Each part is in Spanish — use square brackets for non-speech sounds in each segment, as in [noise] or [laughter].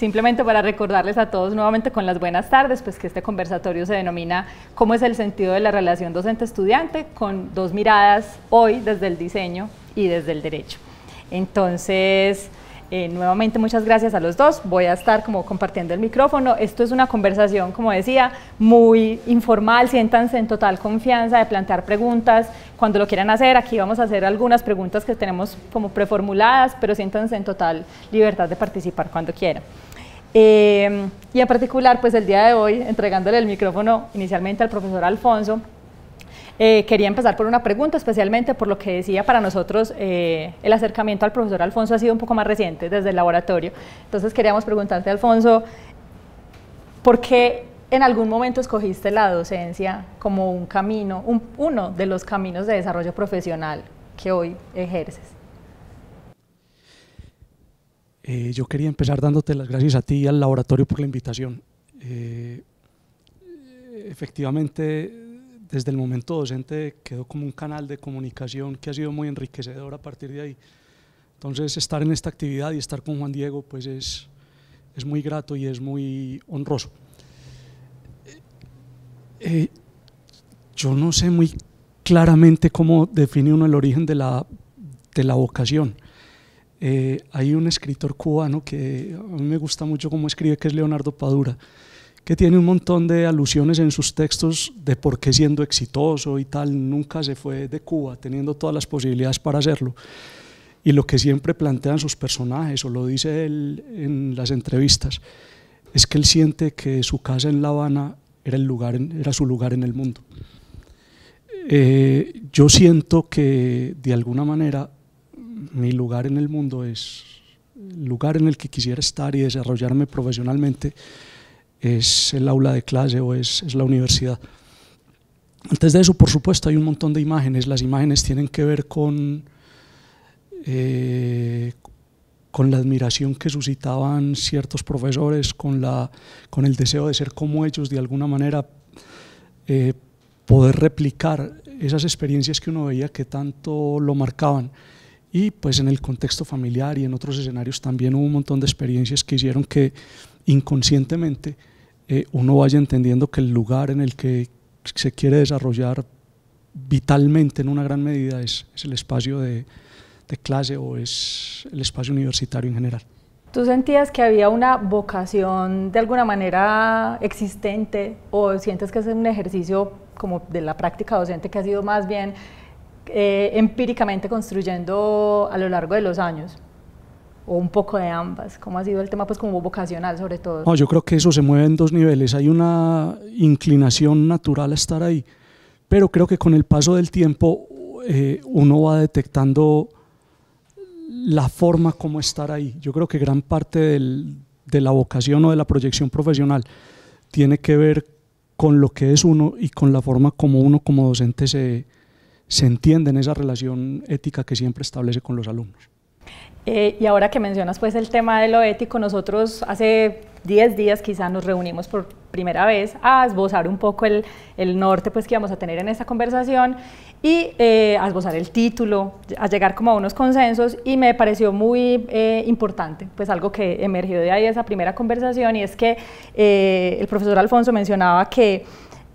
simplemente para recordarles a todos nuevamente con las buenas tardes, pues que este conversatorio se denomina ¿Cómo es el sentido de la relación docente-estudiante? con dos miradas hoy desde el diseño y desde el derecho. Entonces, eh, nuevamente muchas gracias a los dos, voy a estar como compartiendo el micrófono, esto es una conversación, como decía, muy informal, siéntanse en total confianza de plantear preguntas, cuando lo quieran hacer, aquí vamos a hacer algunas preguntas que tenemos como preformuladas, pero siéntanse en total libertad de participar cuando quieran. Em, y en particular, pues el día de hoy, entregándole el micrófono inicialmente al profesor Alfonso, eh, quería empezar por una pregunta, especialmente por lo que decía para nosotros eh, el acercamiento al profesor Alfonso ha sido un poco más reciente desde el laboratorio. Entonces queríamos preguntarte, Alfonso, ¿por qué en algún momento escogiste la docencia como un camino, uno de los caminos de desarrollo profesional que hoy ejerces? Eh, yo quería empezar dándote las gracias a ti y al laboratorio por la invitación. Eh, efectivamente, desde el momento docente quedó como un canal de comunicación que ha sido muy enriquecedor a partir de ahí. Entonces, estar en esta actividad y estar con Juan Diego pues es, es muy grato y es muy honroso. Eh, yo no sé muy claramente cómo define uno el origen de la, de la vocación. Eh, hay un escritor cubano que a mí me gusta mucho cómo escribe, que es Leonardo Padura, que tiene un montón de alusiones en sus textos de por qué siendo exitoso y tal, nunca se fue de Cuba, teniendo todas las posibilidades para hacerlo. Y lo que siempre plantean sus personajes, o lo dice él en las entrevistas, es que él siente que su casa en La Habana era, el lugar, era su lugar en el mundo. Eh, yo siento que de alguna manera mi lugar en el mundo es, el lugar en el que quisiera estar y desarrollarme profesionalmente es el aula de clase o es, la universidad. Antes de eso, por supuesto, hay un montón de imágenes. Las imágenes tienen que ver con, eh, con la admiración que suscitaban ciertos profesores, con, la, con el deseo de ser como ellos, de alguna manera eh, poder replicar esas experiencias que uno veía que tanto lo marcaban. Y pues en el contexto familiar y en otros escenarios también hubo un montón de experiencias que hicieron que inconscientemente eh, uno vaya entendiendo que el lugar en el que se quiere desarrollar vitalmente en una gran medida es, el espacio de, de clase o es el espacio universitario en general. ¿Tú sentías que había una vocación de alguna manera existente o sientes que es un ejercicio como de la práctica docente que ha sido más bien eh, empíricamente construyendo a lo largo de los años? o un poco de ambas? ¿Cómo ha sido el tema pues como vocacional sobre todo? No, yo creo que eso se mueve en dos niveles. Hay una inclinación natural a estar ahí, pero creo que con el paso del tiempo eh, uno va detectando la forma como estar ahí. Yo creo que gran parte de la vocación o de la proyección profesional tiene que ver con lo que es uno y con la forma como uno como docente se, se entiende en esa relación ética que siempre establece con los alumnos. Eh, y ahora que mencionas pues el tema de lo ético, nosotros hace 10 días quizás nos reunimos por primera vez a esbozar un poco el, norte pues que íbamos a tener en esta conversación y eh, a esbozar el título, a llegar como a unos consensos y me pareció muy eh, importante pues algo que emergió de ahí esa primera conversación y es que eh, el profesor Alfonso mencionaba que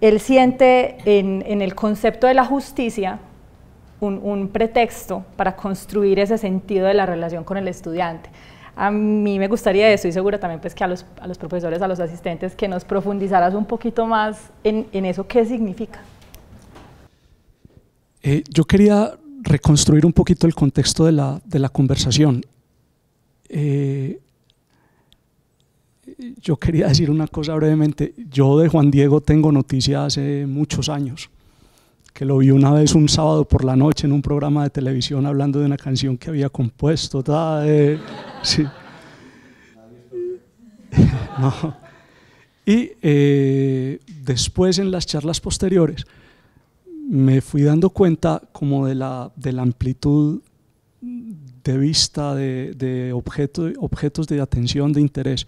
él siente en el concepto de la justicia un, pretexto para construir ese sentido de la relación con el estudiante a mí me gustaría estoy segura también pues que a los, profesores, a los asistentes, que nos profundizaras un poquito más en, eso, qué significa. Eh, yo quería reconstruir un poquito el contexto de la, conversación. Eh, yo quería decir una cosa brevemente. Yo de Juan Diego tengo noticias hace muchos años que lo vi una vez un sábado por la noche en un programa de televisión hablando de una canción que había compuesto. sí. [laughs] no. Y eh, después en las charlas posteriores me fui dando cuenta como de la, de la amplitud de vista de, de objetos de atención, de interés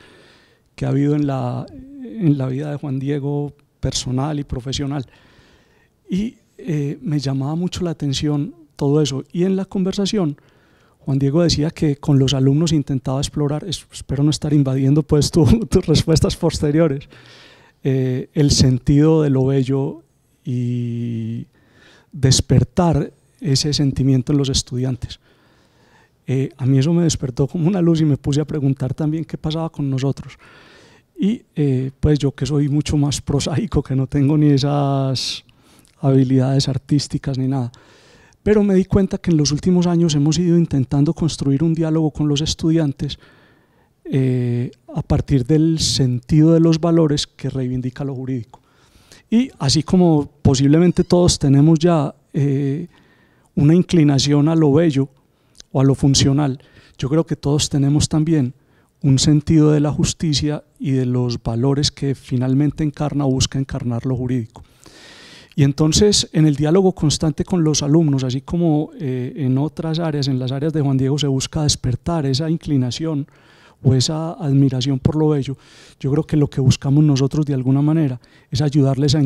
que ha habido en la, en la vida de Juan Diego personal y profesional. Y eh, me llamaba mucho la atención todo eso. Y en la conversación, Juan Diego decía que con los alumnos intentaba explorar, espero no estar invadiendo pues [laughs] tus respuestas posteriores, eh, el sentido de lo bello y despertar ese sentimiento en los estudiantes. Eh, a mí eso me despertó como una luz y me puse a preguntar también qué pasaba con nosotros. Y pues yo que soy mucho más prosaico, que no tengo ni esas habilidades artísticas ni nada. Pero me di cuenta que en los últimos años hemos ido intentando construir un diálogo con los estudiantes eh, a partir del sentido de los valores que reivindica lo jurídico. Y así como posiblemente todos tenemos ya eh, una inclinación a lo bello o a lo funcional, yo creo que todos tenemos también un sentido de la justicia y de los valores que finalmente encarna o busca encarnar lo jurídico. Y entonces en el diálogo constante con los alumnos, así como eh, en otras áreas, en las áreas de Juan Diego se busca despertar esa inclinación o esa admiración por lo bello, yo creo que lo que buscamos nosotros de alguna manera es ayudarles a,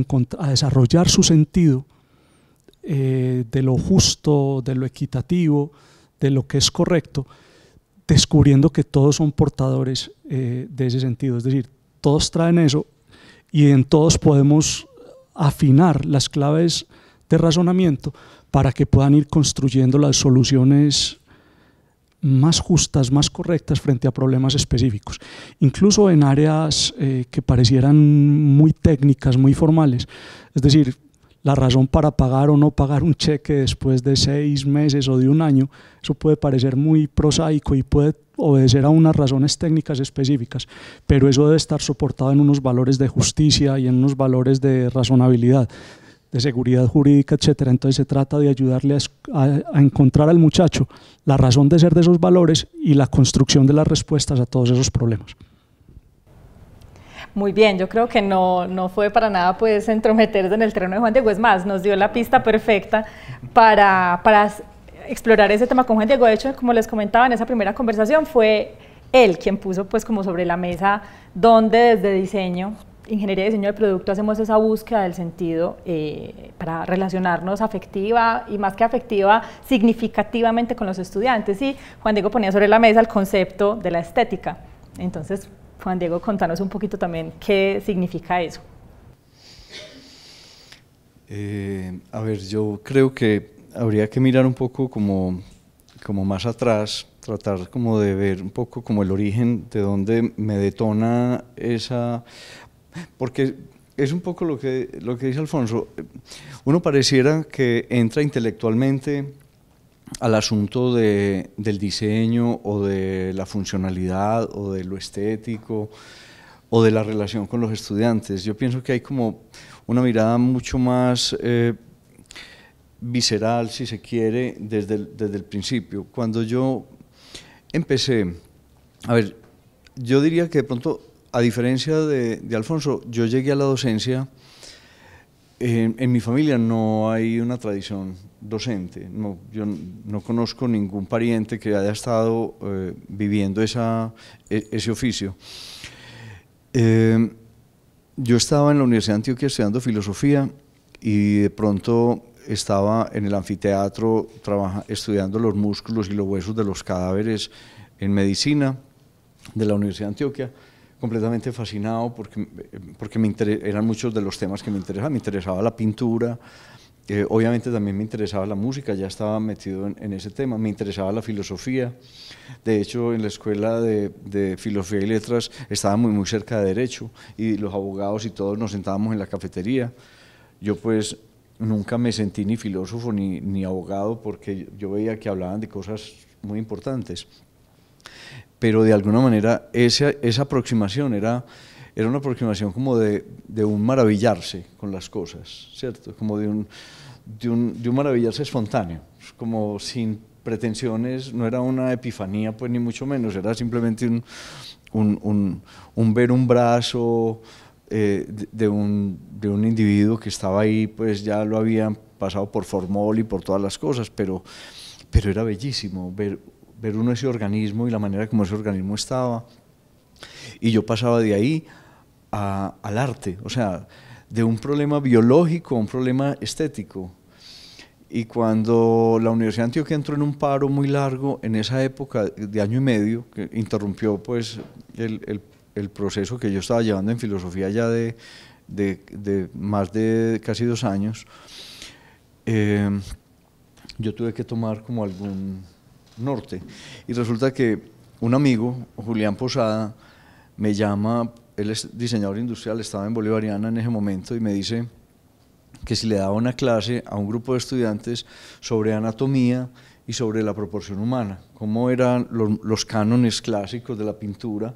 desarrollar su sentido eh, de lo justo, de lo equitativo, de lo que es correcto, descubriendo que todos son portadores eh, de ese sentido. Es decir, todos traen eso y en todos podemos afinar las claves de razonamiento para que puedan ir construyendo las soluciones más justas, más correctas frente a problemas específicos. Incluso en áreas eh, que parecieran muy técnicas, muy formales. Es decir, la razón para pagar o no pagar un cheque después de seis meses o de un año, eso puede parecer muy prosaico y puede obedecer a unas razones técnicas específicas, pero eso debe estar soportado en unos valores de justicia y en unos valores de razonabilidad de seguridad jurídica, etcétera. Entonces se trata de ayudarle a, encontrar al muchacho la razón de ser de esos valores y la construcción de las respuestas a todos esos problemas. Muy bien, yo creo que no, no fue para nada pues entrometerse en el terreno de Juan Diego, es más, nos dio la pista perfecta para, para explorar ese tema con Juan Diego. De hecho, como les comentaba en esa primera conversación, fue él quien puso pues como sobre la mesa donde desde diseño, ingeniería y diseño de producto hacemos esa búsqueda del sentido eh, para relacionarnos afectiva y más que afectiva, significativamente con los estudiantes. Y Juan Diego ponía sobre la mesa el concepto de la estética. Entonces, Juan Diego, contanos un poquito también qué significa eso. Eh, a ver, yo creo que habría que mirar un poco como, como más atrás, tratar como de ver un poco como el origen de dónde me detona esa... Porque es un poco lo que, lo que dice Alfonso. Uno pareciera que entra intelectualmente al asunto del diseño o de la funcionalidad o de lo estético o de la relación con los estudiantes. Yo pienso que hay como una mirada mucho más eh, visceral, si se quiere, desde el, principio. Cuando yo empecé, a ver, yo diría que de pronto, a diferencia de, Alfonso, yo llegué a la docencia, eh, en mi familia no hay una tradición docente. No, yo no conozco ningún pariente que haya estado eh, viviendo e, ese oficio. Eh, yo estaba en la Universidad de Antioquia estudiando filosofía y de pronto estaba en el anfiteatro estudiando los músculos y los huesos de los cadáveres en medicina de la Universidad de Antioquia completamente fascinado porque, eh, porque me eran muchos de los temas que me interesaban. Me interesaba la pintura, eh, obviamente también me interesaba la música, ya estaba metido en, ese tema, me interesaba la filosofía. De hecho, en la escuela de, filosofía y letras estaba muy, muy cerca de derecho y los abogados y todos nos sentábamos en la cafetería. Yo pues nunca me sentí ni filósofo ni, abogado porque yo veía que hablaban de cosas muy importantes. Pero de alguna manera esa, esa aproximación era era una aproximación como de, de, un maravillarse con las cosas, ¿cierto? Como de un, de un, de un maravillarse espontáneo, como sin pretensiones, no era una epifanía, pues ni mucho menos, era simplemente un, un, un, ver un brazo eh, de, un, de un individuo que estaba ahí, pues ya lo habían pasado por formol y por todas las cosas, pero, pero era bellísimo ver, ver uno ese organismo y la manera como ese organismo estaba. Y yo pasaba de ahí al arte, o sea, de un problema biológico a un problema estético. Y cuando la Universidad de Antioquia entró en un paro muy largo, en esa época de año y medio, que interrumpió pues el, el, proceso que yo estaba llevando en filosofía ya de, de, de más de casi dos años, eh, yo tuve que tomar como algún norte. Y resulta que un amigo, Julián Posada, me llama él es diseñador industrial, estaba en Bolivariana en ese momento y me dice que si le daba una clase a un grupo de estudiantes sobre anatomía y sobre la proporción humana, cómo eran los, los cánones clásicos de la pintura,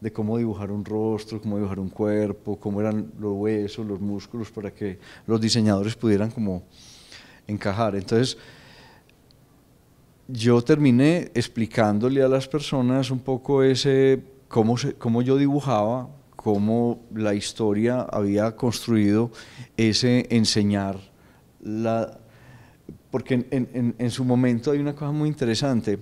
de cómo dibujar un rostro, cómo dibujar un cuerpo, cómo eran los huesos, los músculos, para que los diseñadores pudieran como encajar. Entonces, yo terminé explicándole a las personas un poco ese, cómo, se, cómo yo dibujaba cómo la historia había construido ese enseñar la... Porque en, en, su momento hay una cosa muy interesante.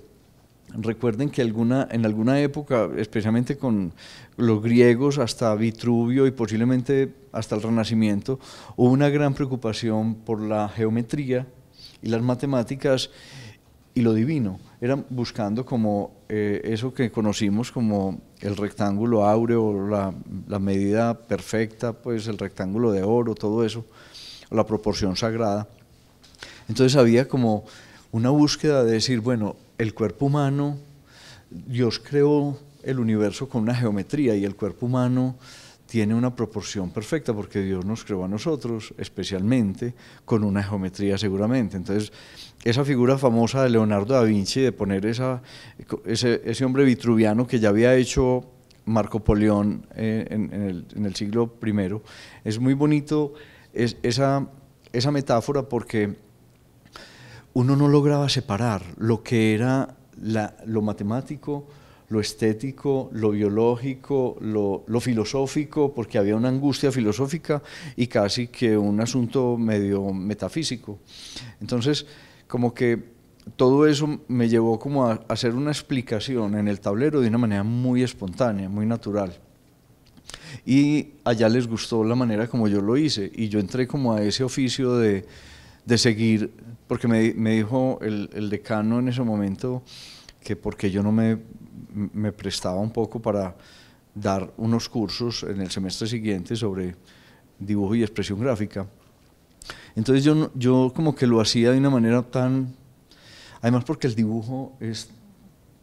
Recuerden que alguna, en alguna época, especialmente con los griegos, hasta Vitruvio y posiblemente hasta el Renacimiento, hubo una gran preocupación por la geometría y las matemáticas y lo divino. era buscando como eh, eso que conocimos como el rectángulo áureo, la, la, medida perfecta, pues el rectángulo de oro, todo eso, la proporción sagrada. Entonces había como una búsqueda de decir, bueno, el cuerpo humano, Dios creó el universo con una geometría y el cuerpo humano tiene una proporción perfecta porque Dios nos creó a nosotros, especialmente con una geometría seguramente. Entonces, esa figura famosa de Leonardo da Vinci, de poner esa, ese, hombre vitruviano que ya había hecho Marco Polión eh, en, el, siglo I, es muy bonito esa, metáfora porque uno no lograba separar lo que era lo matemático, lo estético, lo biológico, lo, filosófico, porque había una angustia filosófica y casi que un asunto medio metafísico. Entonces, como que todo eso me llevó como a hacer una explicación en el tablero de una manera muy espontánea, muy natural. Y allá les gustó la manera como yo lo hice y yo entré como a ese oficio de, seguir, porque me, dijo el decano en ese momento que porque yo no me me prestaba un poco para dar unos cursos en el semestre siguiente sobre dibujo y expresión gráfica. Entonces yo, yo como que lo hacía de una manera tan... Además porque el dibujo es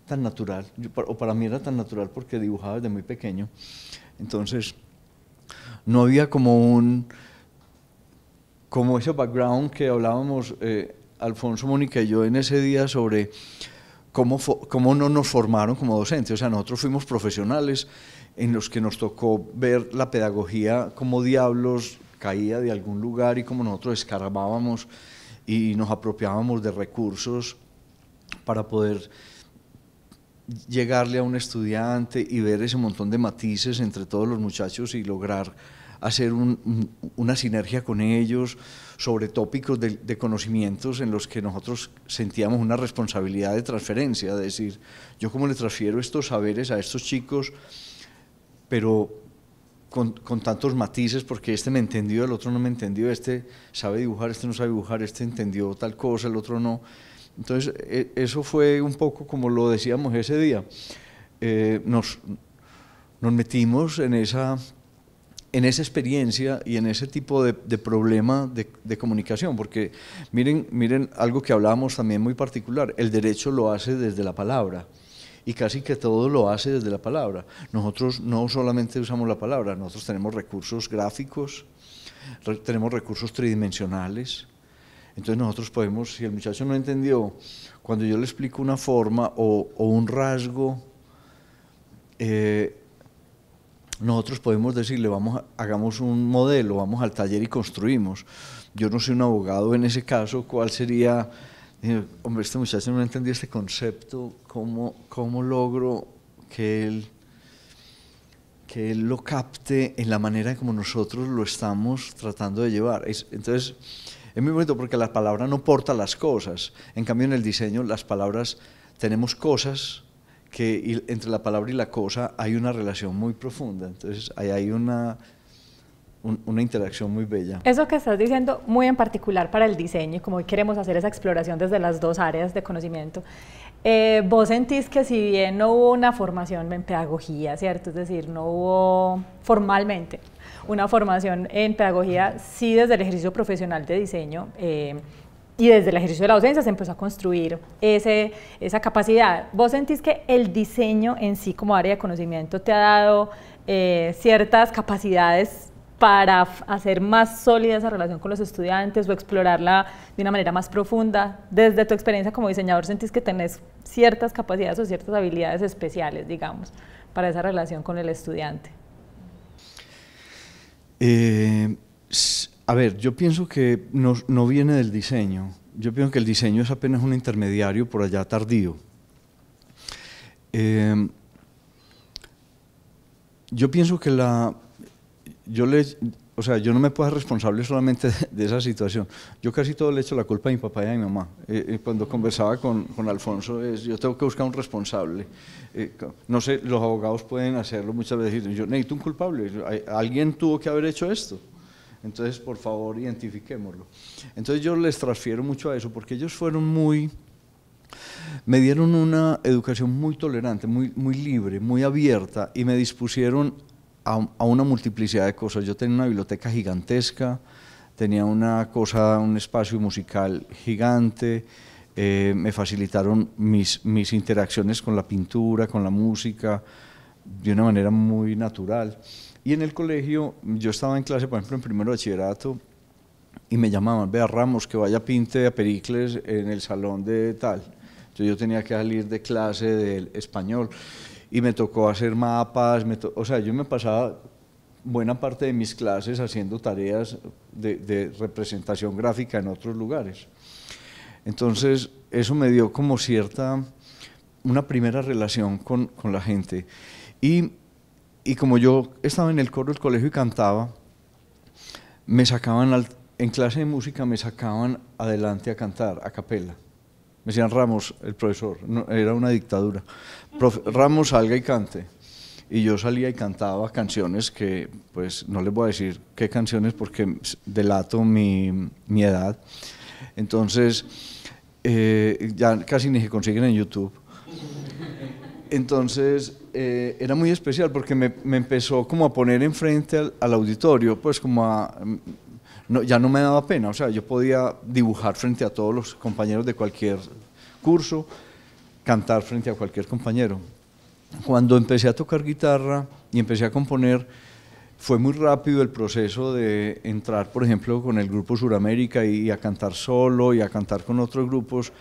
tan natural, o para mí era tan natural porque dibujaba desde muy pequeño. Entonces no había como un... como ese background que hablábamos eh, Alfonso, Mónica y yo en ese día sobre cómo, no nos formaron como docentes. O sea, nosotros fuimos profesionales en los que nos tocó ver la pedagogía como diablos caía de algún lugar y como nosotros escarbábamos y nos apropiábamos de recursos para poder llegarle a un estudiante y ver ese montón de matices entre todos los muchachos y lograr hacer una sinergia con ellos, sobre tópicos de, conocimientos en los que nosotros sentíamos una responsabilidad de transferencia, de decir, yo cómo le transfiero estos saberes a estos chicos, pero con, tantos matices, porque este me entendió, el otro no me entendió, este sabe dibujar, este no sabe dibujar, este entendió tal cosa, el otro no. Entonces, e, eso fue un poco como lo decíamos ese día. Eh, nos metimos en esa en esa experiencia y en ese tipo de, problema de, comunicación, porque miren, miren algo que hablábamos también muy particular, el derecho lo hace desde la palabra y casi que todo lo hace desde la palabra. Nosotros no solamente usamos la palabra, nosotros tenemos recursos gráficos, tenemos recursos tridimensionales, entonces nosotros podemos, si el muchacho no entendió, cuando yo le explico una forma o, un rasgo, eh, nosotros podemos decirle, vamos, hagamos un modelo, vamos al taller y construimos. Yo no soy un abogado en ese caso, ¿cuál sería? hombre, este muchacho no entendía este concepto, ¿cómo, cómo logro que él, que él lo capte en la manera como nosotros lo estamos tratando de llevar? entonces, es muy bonito porque la palabra no porta las cosas, en cambio en el diseño las palabras tenemos cosas que entre la palabra y la cosa hay una relación muy profunda, entonces ahí hay una, una interacción muy bella. Eso que estás diciendo, muy en particular para el diseño, y como hoy queremos hacer esa exploración desde las dos áreas de conocimiento, eh, vos sentís que si bien no hubo una formación en pedagogía, ¿cierto? Es decir, no hubo formalmente una formación en pedagogía, sí desde el ejercicio profesional de diseño. Eh, y desde el ejercicio de la docencia se empezó a construir ese, esa capacidad. ¿Vos sentís que el diseño en sí como área de conocimiento te ha dado eh, ciertas capacidades para hacer más sólida esa relación con los estudiantes o explorarla de una manera más profunda? Desde tu experiencia como diseñador, ¿sentís que tenés ciertas capacidades o ciertas habilidades especiales, digamos, para esa relación con el estudiante? Eh, a ver, yo pienso que no, viene del diseño. Yo pienso que el diseño es apenas un intermediario por allá tardío. Em, yo pienso que la... Yo le, o sea, yo no me puedo hacer responsable solamente de, esa situación. Yo casi todo le echo la culpa a mi papá y a mi mamá. Eh, eh, cuando conversaba con, Alfonso, es, yo tengo que buscar un responsable. Eh, no sé, los abogados pueden hacerlo muchas veces. Yo necesito un culpable. Alguien tuvo que haber hecho esto. Entonces, por favor, identifiquémoslo. Entonces yo les transfiero mucho a eso, porque ellos fueron muy... Me dieron una educación muy tolerante, muy, muy libre, muy abierta, y me dispusieron a, una multiplicidad de cosas. Yo tenía una biblioteca gigantesca, tenía una cosa, un espacio musical gigante, eh, me facilitaron mis, mis interacciones con la pintura, con la música, de una manera muy natural. Y en el colegio, yo estaba en clase, por ejemplo, en primero bachillerato, y me llamaban, vea Ramos, que vaya pinte a Pericles en el salón de tal. Entonces yo tenía que salir de clase del español y me tocó hacer mapas, o sea, yo me pasaba buena parte de mis clases haciendo tareas de, representación gráfica en otros lugares. Entonces, eso me dio como cierta, una primera relación con, con la gente. Y y como yo estaba en el coro del colegio y cantaba, me sacaban en clase de música me sacaban adelante a cantar a capela. Me decían Ramos, el profesor, era una dictadura. [laughs] Ramos salga y cante. Y yo salía y cantaba canciones que, pues no les voy a decir qué canciones porque delato mi, mi edad. Entonces, eh, ya casi ni se consiguen en YouTube. [laughs] Entonces, eh, era muy especial porque me, empezó como a poner enfrente al, al auditorio, pues como mm, ya no me daba pena, o sea, yo podía dibujar frente a todos los compañeros de cualquier curso, cantar frente a cualquier compañero. Cuando empecé a tocar guitarra y empecé a componer, fue muy rápido el proceso de entrar, por ejemplo, con el grupo Suramérica y a cantar solo y a cantar con otros grupos.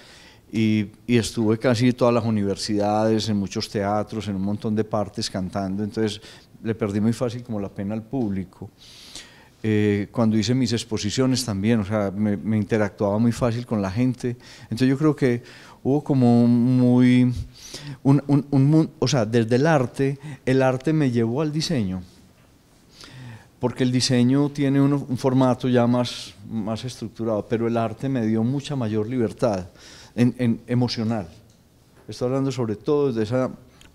Y, estuve casi todas las universidades, en muchos teatros, en un montón de partes cantando, entonces le perdí muy fácil como la pena al público. Eh, cuando hice mis exposiciones también, o sea, me, interactuaba muy fácil con la gente, entonces yo creo que hubo como muy, un, un, un, o sea, desde el arte, el arte me llevó al diseño porque el diseño tiene un, un formato ya más, más estructurado, pero el arte me dio mucha mayor libertad en, emocional. Estoy hablando sobre todo de esa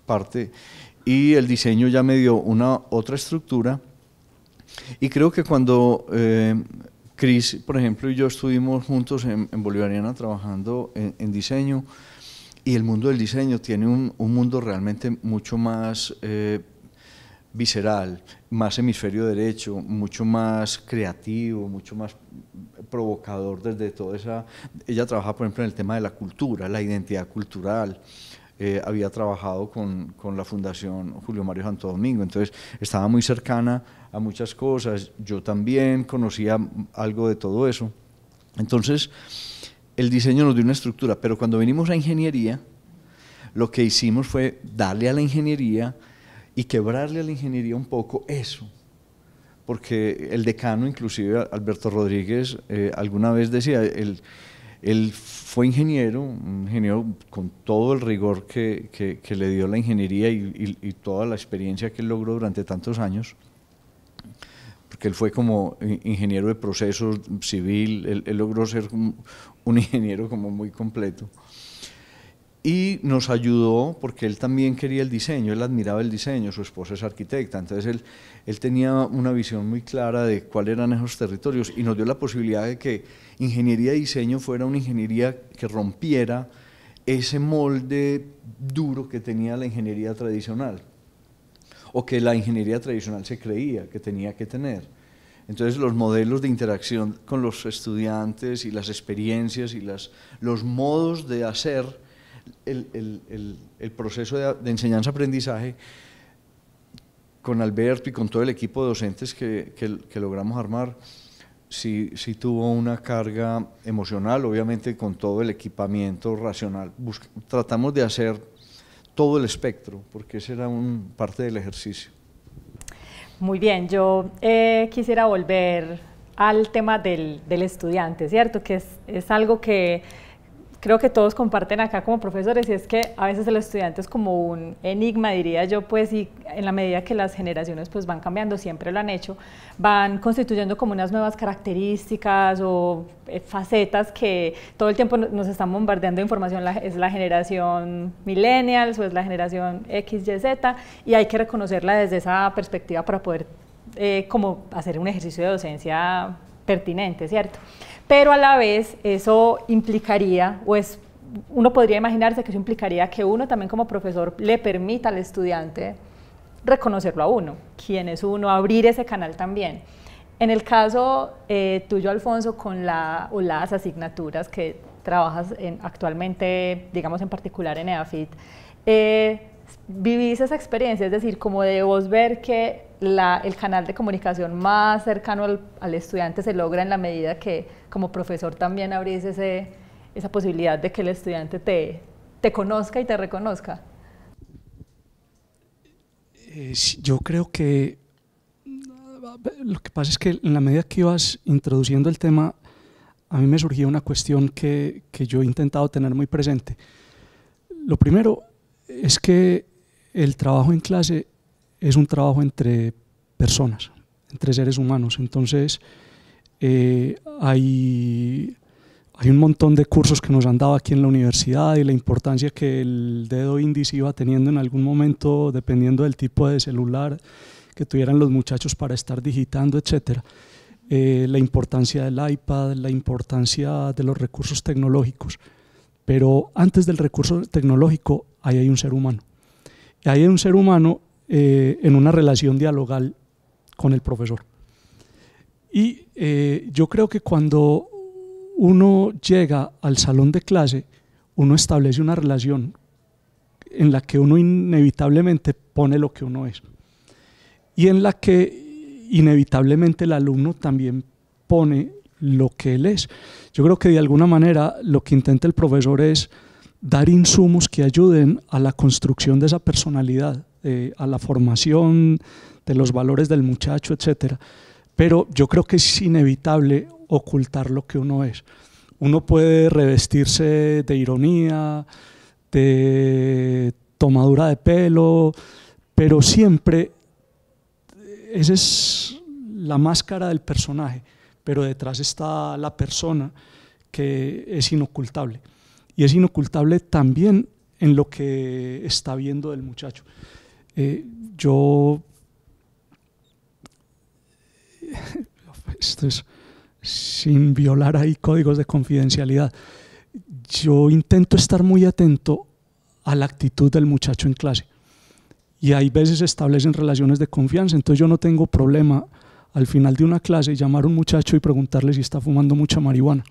parte y el diseño ya me dio una otra estructura. Y creo que cuando eh, Chris, por ejemplo, y yo estuvimos juntos en, Bolivariana trabajando en, diseño, y el mundo del diseño tiene un, mundo realmente mucho más eh, visceral, más hemisferio derecho, mucho más creativo, mucho más provocador desde toda esa... Ella trabaja, por ejemplo, en el tema de la cultura, la identidad cultural. Eh, había trabajado con, con, la Fundación Julio Mario Santo Domingo, entonces estaba muy cercana a muchas cosas. Yo también conocía algo de todo eso. Entonces, el diseño nos dio una estructura, pero cuando venimos a ingeniería, lo que hicimos fue darle a la ingeniería y quebrarle a la ingeniería un poco eso. Porque el decano, inclusive Alberto Rodríguez, eh, alguna vez decía, él, fue ingeniero, un ingeniero con todo el rigor que, le dio la ingeniería y, toda la experiencia que él logró durante tantos años, porque él fue como ingeniero de procesos civil, él, logró ser un, ingeniero como muy completo y nos ayudó porque él también quería el diseño, él admiraba el diseño, su esposa es arquitecta, entonces él, él tenía una visión muy clara de cuáles eran esos territorios y nos dio la posibilidad de que ingeniería y diseño fuera una ingeniería que rompiera ese molde duro que tenía la ingeniería tradicional o que la ingeniería tradicional se creía que tenía que tener. Entonces los modelos de interacción con los estudiantes y las experiencias y las, los modos de hacer, el, el, el, proceso de, enseñanza-aprendizaje con Alberto y con todo el equipo de docentes que, que, logramos armar, sí, tuvo una carga emocional, obviamente con todo el equipamiento racional. tratamos de hacer todo el espectro, porque ese era un, parte del ejercicio. Muy bien, yo eh, quisiera volver al tema del, del estudiante, ¿cierto? Que es, es algo que creo que todos comparten acá como profesores y es que a veces el estudiante es como un enigma, diría yo, pues, y en la medida que las generaciones pues van cambiando, siempre lo han hecho, van constituyendo como unas nuevas características o eh, facetas que todo el tiempo nos están bombardeando información, es la generación millennials o es la generación X y hay que reconocerla desde esa perspectiva para poder eh, como hacer un ejercicio de docencia pertinente, ¿cierto? Pero a la vez eso implicaría o uno podría imaginarse que eso implicaría que uno también como profesor le permita al estudiante reconocerlo a uno, quién es uno, abrir ese canal también. En el caso eh, tuyo, Alfonso, con las asignaturas que trabajas en, actualmente, digamos en particular en EAFIT, eh, vivís esa experiencia, es decir, como de ver que el canal de comunicación más cercano al, estudiante se logra en la medida que como profesor también abrís ese, esa posibilidad de que el estudiante te, conozca y te reconozca? Eh, yo creo que lo que pasa es que en la medida que ibas introduciendo el tema, a mí me surgía una cuestión que, que yo he intentado tener muy presente. Lo primero es que el trabajo en clase es un trabajo entre personas, entre seres humanos. Entonces, eh, hay, hay un montón de cursos que nos han dado aquí en la universidad y la importancia que el dedo índice iba teniendo en algún momento, dependiendo del tipo de celular que tuvieran los muchachos para estar digitando, etcétera. Eh, la importancia del iPad, la importancia de los recursos tecnológicos. Pero antes del recurso tecnológico, ahí hay un ser humano. Ahí hay un ser humano eh, en una relación dialogal con el profesor. Y eh, yo creo que cuando uno llega al salón de clase, uno establece una relación en la que uno inevitablemente pone lo que uno es. Y en la que inevitablemente el alumno también pone lo que él es. Yo creo que de alguna manera lo que intenta el profesor es dar insumos que ayuden a la construcción de esa personalidad eh, a la formación de los valores del muchacho, etc. Pero yo creo que es inevitable ocultar lo que uno es. Uno puede revestirse de ironía, de tomadura de pelo, pero siempre esa es la máscara del personaje, pero detrás está la persona que es inocultable. Y es inocultable también en lo que está viendo del muchacho. Eh, yo... [laughs] Esto es sin violar ahí códigos de confidencialidad. Yo intento estar muy atento a la actitud del muchacho en clase. Y hay veces establecen relaciones de confianza, entonces yo no tengo problema al final de una clase llamar a un muchacho y preguntarle si está fumando mucha marihuana.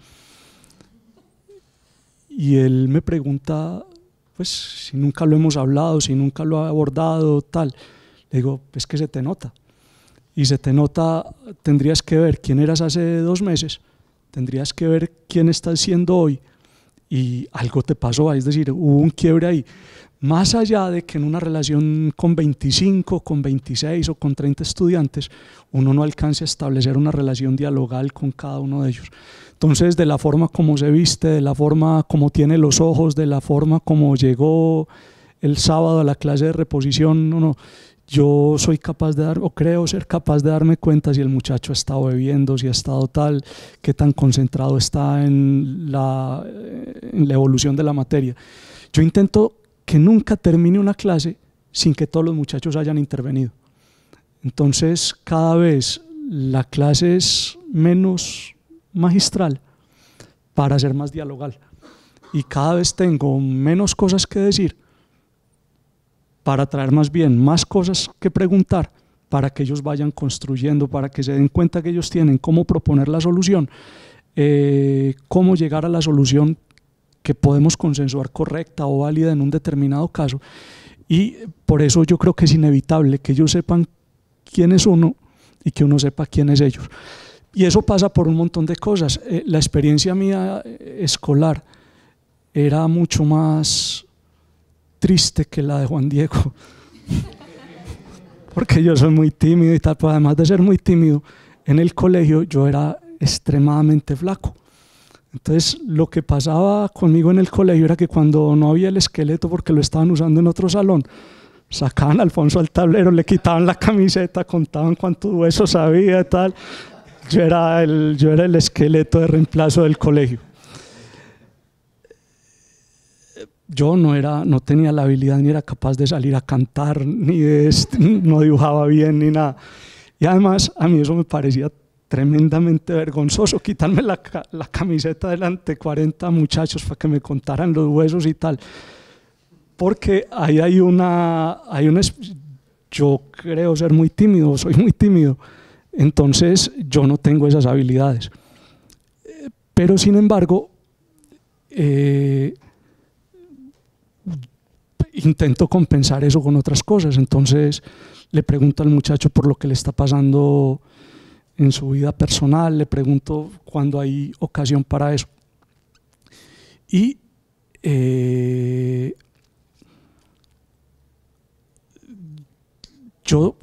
Y él me pregunta pues si nunca lo hemos hablado, si nunca lo ha abordado, tal. Le digo, es que se te nota. Y se te nota, tendrías que ver quién eras hace dos meses, tendrías que ver quién estás siendo hoy. Y algo te pasó, es decir, hubo un quiebre ahí. Más allá de que en una relación con 25, con 26 o con 30 estudiantes, uno no alcance a establecer una relación dialogal con cada uno de ellos. Entonces, de la forma como se viste, de la forma como tiene los ojos, de la forma como llegó el sábado a la clase de reposición, no, no. Yo soy capaz de dar, o creo ser capaz de darme cuenta si el muchacho ha estado bebiendo, si ha estado tal, qué tan concentrado está en la, en la evolución de la materia. Yo intento que nunca termine una clase sin que todos los muchachos hayan intervenido. Entonces, cada vez la clase es menos magistral para ser más dialogal. Y cada vez tengo menos cosas que decir para traer más bien más cosas que preguntar para que ellos vayan construyendo, para que se den cuenta que ellos tienen cómo proponer la solución, eh, cómo llegar a la solución que podemos consensuar correcta o válida en un determinado caso. Y por eso yo creo que es inevitable que ellos sepan quién es uno y que uno sepa quién es ellos. Y eso pasa por un montón de cosas. Eh, la experiencia mía eh, escolar era mucho más triste que la de Juan Diego. [laughs] Porque yo soy muy tímido y tal, pero además de ser muy tímido, en el colegio yo era extremadamente flaco. Entonces, lo que pasaba conmigo en el colegio era que cuando no había el esqueleto porque lo estaban usando en otro salón, sacaban a Alfonso al tablero, le quitaban la camiseta, contaban cuántos huesos había y tal. Yo era, el, yo era el esqueleto de reemplazo del colegio. Yo no, era, no tenía la habilidad ni era capaz de salir a cantar, ni de, no dibujaba bien, ni nada. Y además a mí eso me parecía tremendamente vergonzoso quitarme la, camiseta delante de 40 muchachos para que me contaran los huesos y tal. Porque ahí hay una, hay yo creo ser muy tímido, soy muy tímido, entonces yo no tengo esas habilidades. Eh, pero sin embargo, eh, intento compensar eso con otras cosas, entonces le pregunto al muchacho por lo que le está pasando en su vida personal, le pregunto cuando hay ocasión para eso. Y eh, yo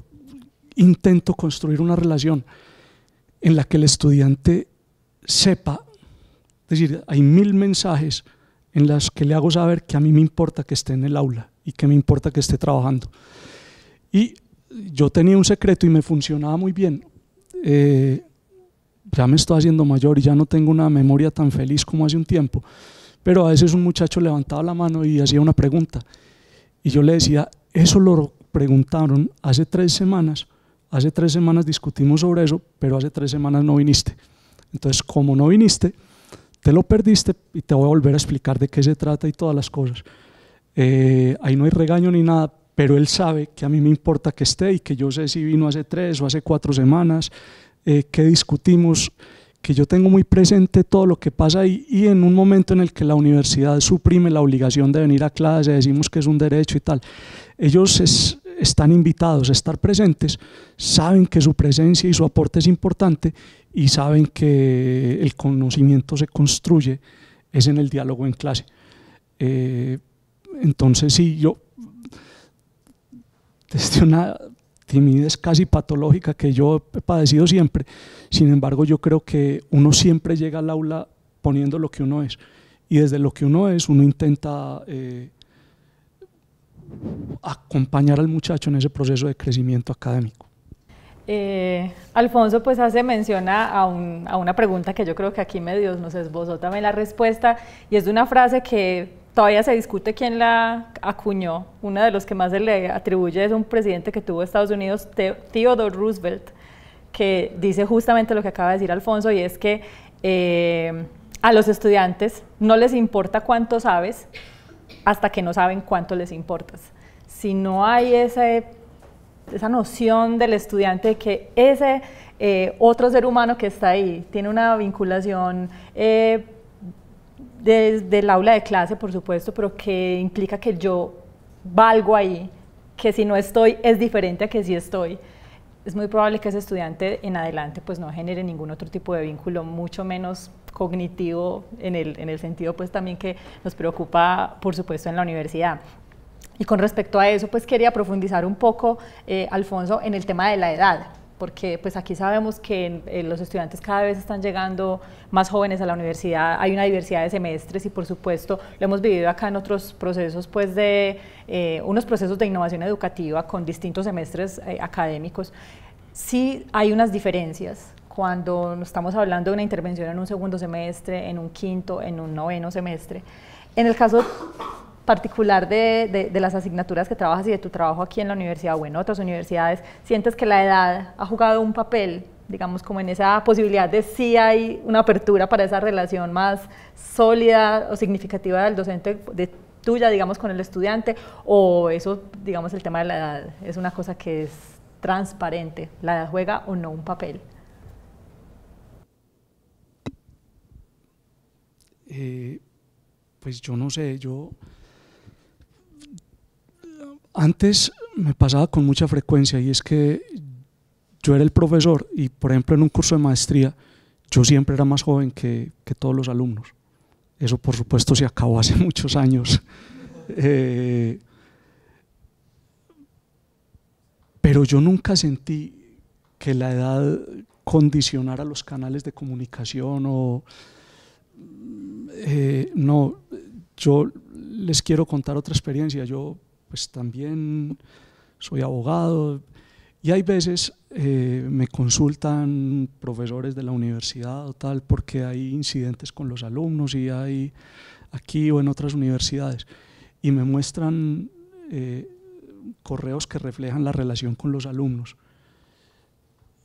intento construir una relación en la que el estudiante sepa, es decir, hay mil mensajes en las que le hago saber que a mí me importa que esté en el aula y que me importa que esté trabajando. Y yo tenía un secreto y me funcionaba muy bien, eh, ya me estoy haciendo mayor y ya no tengo una memoria tan feliz como hace un tiempo, pero a veces un muchacho levantaba la mano y hacía una pregunta. Y yo le decía, eso lo preguntaron hace tres semanas, hace tres semanas discutimos sobre eso, pero hace tres semanas no viniste. Entonces, como no viniste, te lo perdiste y te voy a volver a explicar de qué se trata y todas las cosas. Eh, ahí no hay regaño ni nada, pero él sabe que a mí me importa que esté y que yo sé si vino hace tres o hace cuatro semanas, eh, que discutimos, que yo tengo muy presente todo lo que pasa ahí y en un momento en el que la universidad suprime la obligación de venir a clase, decimos que es un derecho y tal, ellos están invitados a estar presentes, saben que su presencia y su aporte es importante y saben que el conocimiento se construye es en el diálogo en clase. Eh, entonces sí, yo desde una timidez casi patológica que yo he padecido siempre. Sin embargo, yo creo que uno siempre llega al aula poniendo lo que uno es. Y desde lo que uno es, uno intenta eh, acompañar al muchacho en ese proceso de crecimiento académico. Eh, Alfonso, pues hace mención a, a, una pregunta que yo creo que aquí medios nos esbozó también la respuesta, y es de una frase que Todavía se discute quién la acuñó. Uno de los que más se le atribuye es un presidente que tuvo Estados Unidos, Theodore Roosevelt, que dice justamente lo que acaba de decir Alfonso y es que eh, a los estudiantes no les importa cuánto sabes hasta que no saben cuánto les importas. Si no hay esa noción del estudiante de que ese eh, otro ser humano que está ahí tiene una vinculación eh, desde el aula de clase, por supuesto, pero que implica que yo valgo ahí, que si no estoy es diferente a que si estoy. Es muy probable que ese estudiante en adelante pues no genere ningún otro tipo de vínculo, mucho menos cognitivo en el, en el sentido pues también que nos preocupa por supuesto en la universidad. Y con respecto a eso pues quería profundizar un poco, eh, Alfonso, en el tema de la edad porque pues aquí sabemos que eh, los estudiantes cada vez están llegando más jóvenes a la universidad, hay una diversidad de semestres y por supuesto lo hemos vivido acá en otros procesos pues de eh, unos procesos de innovación educativa con distintos semestres eh, académicos. Sí hay unas diferencias cuando estamos hablando de una intervención en un segundo semestre, en un quinto, en un noveno semestre. En el caso particular de, las asignaturas que trabajas y de tu trabajo aquí en la universidad o en otras universidades, ¿sientes que la edad ha jugado un papel, digamos, como en esa posibilidad de si hay una apertura para esa relación más sólida o significativa del docente, de tuya, digamos, con el estudiante, o eso, digamos, el tema de la edad es una cosa que es transparente, la edad juega o no un papel? Eh, pues yo no sé, yo antes me pasaba con mucha frecuencia y es que yo era el profesor y, por ejemplo, en un curso de maestría, yo siempre era más joven que, todos los alumnos. Eso, por supuesto, se acabó hace [laughs] muchos años. Eh, pero yo nunca sentí que la edad condicionara los canales de comunicación o... Eh, no, yo les quiero contar otra experiencia. Yo pues también soy abogado y hay veces eh, me consultan profesores de la universidad o tal porque hay incidentes con los alumnos y hay aquí o en otras universidades y me muestran eh, correos que reflejan la relación con los alumnos.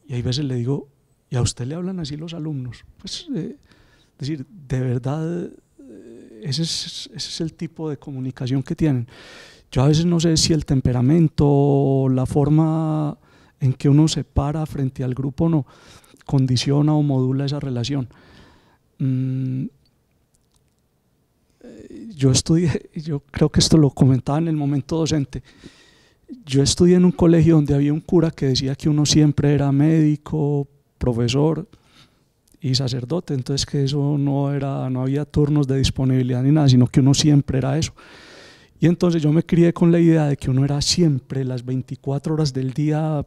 Y hay veces le digo, ¿y a usted le hablan así los alumnos? Pues, eh, es decir, de verdad, ese es, ese es el tipo de comunicación que tienen. Yo a veces no sé si el temperamento, la forma en que uno se para frente al grupo no condiciona o modula esa relación. Mm, eh, yo estudié, [laughs] yo creo que esto lo comentaba en el momento docente. Yo estudié en un colegio donde había un cura que decía que uno siempre era médico, profesor y sacerdote, entonces que eso no era, no había turnos de disponibilidad ni nada, sino que uno siempre era eso. Y entonces yo me crié con la idea de que uno era siempre las 24 horas del día,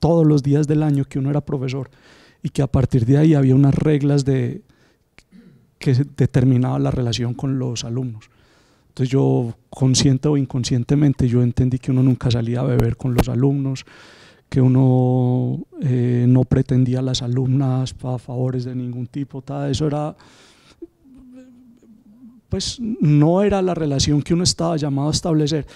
todos los días del año, que uno era profesor y que a partir de ahí había unas reglas de, que determinaban la relación con los alumnos. Entonces yo, consciente o inconscientemente, yo entendí que uno nunca salía a beber con los alumnos, que uno eh, no pretendía a las alumnas para favores de ningún tipo, tal. eso era pues no era la relación que uno estaba llamado a establecer.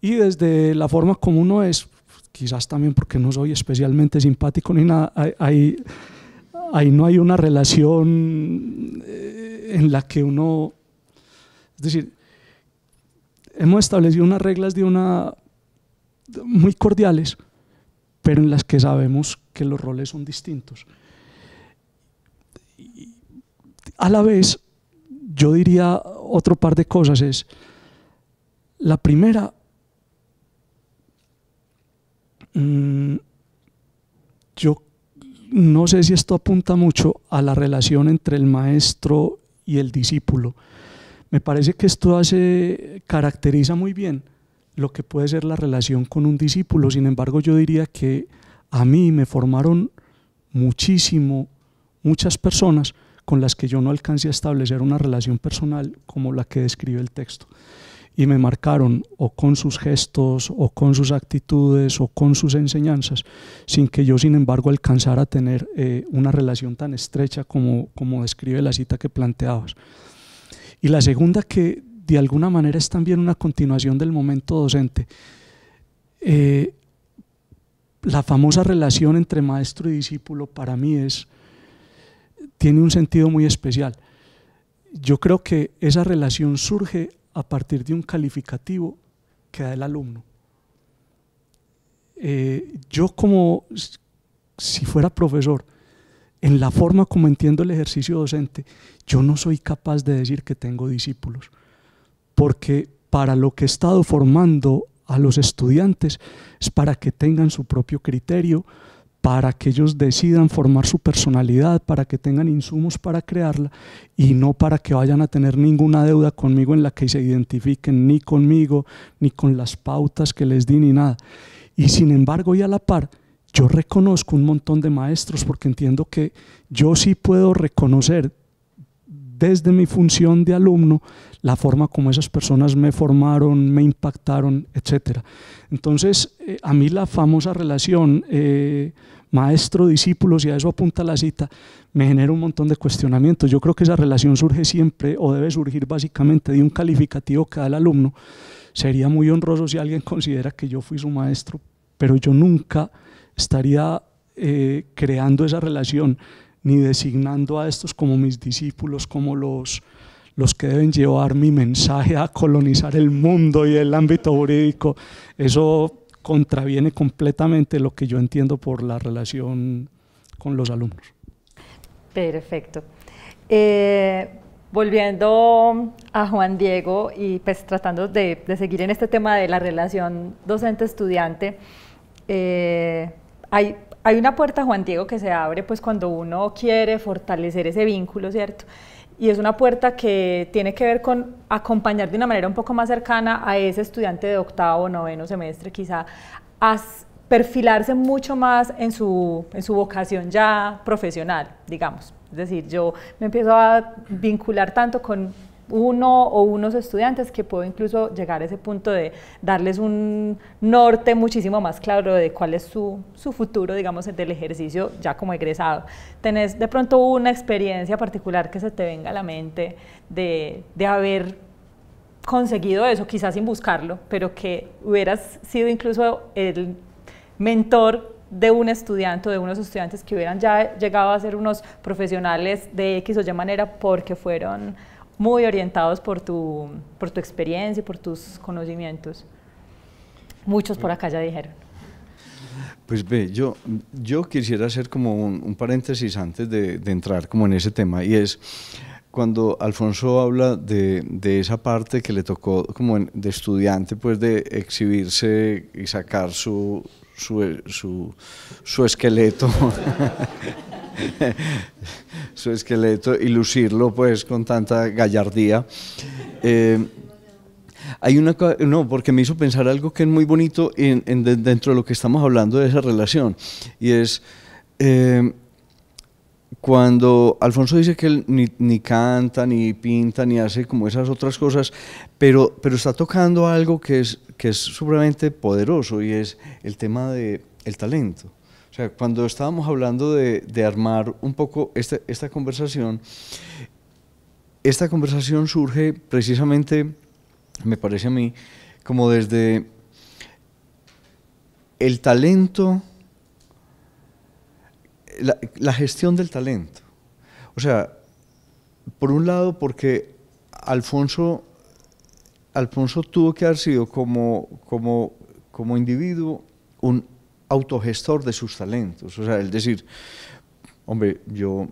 Y desde la forma como uno es, quizás también porque no soy especialmente simpático ni nada, ahí, ahí no hay una relación eh, en la que uno... Es decir, hemos establecido unas reglas de una muy cordiales, pero en las que sabemos que los roles son distintos. a la vez, yo diría, otro par de cosas es, la primera, mm, yo no sé si esto apunta mucho a la relación entre el maestro y el discípulo. Me parece que esto hace, caracteriza muy bien lo que puede ser la relación con un discípulo. Sin embargo, yo diría que a mí me formaron muchísimo, muchas personas con las que yo no alcancé a establecer una relación personal como la que describe el texto. Y me marcaron o con sus gestos, o con sus actitudes, o con sus enseñanzas, sin que yo, sin embargo, alcanzara a tener eh, una relación tan estrecha como, describe la cita que planteabas. Y la segunda, que de alguna manera es también una continuación del momento docente. Eh, la famosa relación entre maestro y discípulo para mí es tiene un sentido muy especial. Yo creo que esa relación surge a partir de un calificativo que da el alumno. Eh, yo como si fuera profesor, en la forma como entiendo el ejercicio docente, yo no soy capaz de decir que tengo discípulos, porque para lo que he estado formando a los estudiantes es para que tengan su propio criterio, para que ellos decidan formar su personalidad, para que tengan insumos para crearla y no para que vayan a tener ninguna deuda conmigo en la que se identifiquen ni conmigo, ni con las pautas que les di, ni nada. Y sin embargo, y a la par, yo reconozco un montón de maestros porque entiendo que yo sí puedo reconocer desde mi función de alumno la forma como esas personas me formaron, me impactaron, etc. Entonces, eh, a mí la famosa relación eh, maestro-discípulos, y a eso apunta la cita, me genera un montón de cuestionamientos. Yo creo que esa relación surge siempre o debe surgir básicamente de un calificativo que da el alumno. Sería muy honroso si alguien [laughs] considera que yo fui su maestro, pero yo nunca estaría eh, creando esa relación ni designando a estos como mis discípulos, como los los que deben llevar mi mensaje a colonizar el mundo y el ámbito jurídico. Eso contraviene completamente lo que yo entiendo por la relación con los alumnos. Perfecto. Eh, volviendo a Juan Diego y pues tratando de, seguir en este tema de la relación docente-estudiante, eh, hay, hay, una puerta, Juan Diego, que se abre pues cuando uno quiere fortalecer ese vínculo, ¿cierto? y es una puerta que tiene que ver con acompañar de una manera un poco más cercana a ese estudiante de octavo, noveno semestre, quizá, a perfilarse mucho más en su, en su vocación ya profesional, digamos. Es decir, yo me empiezo a vincular tanto con uno o unos estudiantes que puedo incluso llegar a ese punto de darles un norte muchísimo más claro de cuál es su, futuro, digamos, del ejercicio ya como egresado. ¿Tenés de pronto una experiencia particular que se te venga a la mente de, de haber conseguido eso, quizás sin buscarlo, pero que hubieras sido incluso el mentor de un estudiante o de unos estudiantes que hubieran ya llegado a ser unos profesionales de X o Y manera porque fueron muy orientados por tu, por tu experiencia y por tus conocimientos. Muchos por acá ya dijeron. Pues ve, yo, yo quisiera hacer como un, paréntesis antes de, entrar como en ese tema y es cuando Alfonso habla de, esa parte que le tocó como de estudiante pues de exhibirse y sacar su, su esqueleto. [laughs] su esqueleto y lucirlo pues con tanta gallardía. Eh, hay una no porque me hizo pensar algo que es muy bonito dentro de lo que estamos hablando de esa relación y es eh, cuando Alfonso dice que él ni, ni, canta ni pinta ni hace como esas otras cosas pero pero está tocando algo que es que es supremamente poderoso y es el tema de el talento o sea, cuando estábamos hablando de, armar un poco este, esta, conversación, esta conversación surge precisamente, me parece a mí, como desde el talento, la, gestión del talento. O sea, por un lado, porque Alfonso, Alfonso tuvo que haber sido como, como, como individuo un autogestor de sus talentos. O sea, el decir, hombre, yo,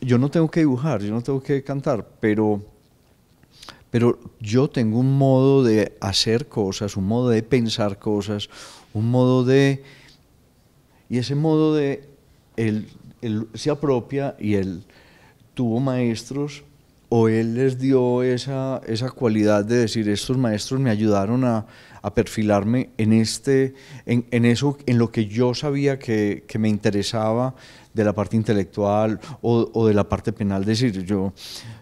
yo, no tengo que dibujar, yo no tengo que cantar, pero, pero yo tengo un modo de hacer cosas, un modo de pensar cosas, un modo de... Y ese modo de... Él, se apropia y él tuvo maestros o él les dio esa, esa cualidad de decir, estos maestros me ayudaron a, a perfilarme en, este, en, eso, en lo que yo sabía que, me interesaba de la parte intelectual o, de la parte penal. Es decir, yo,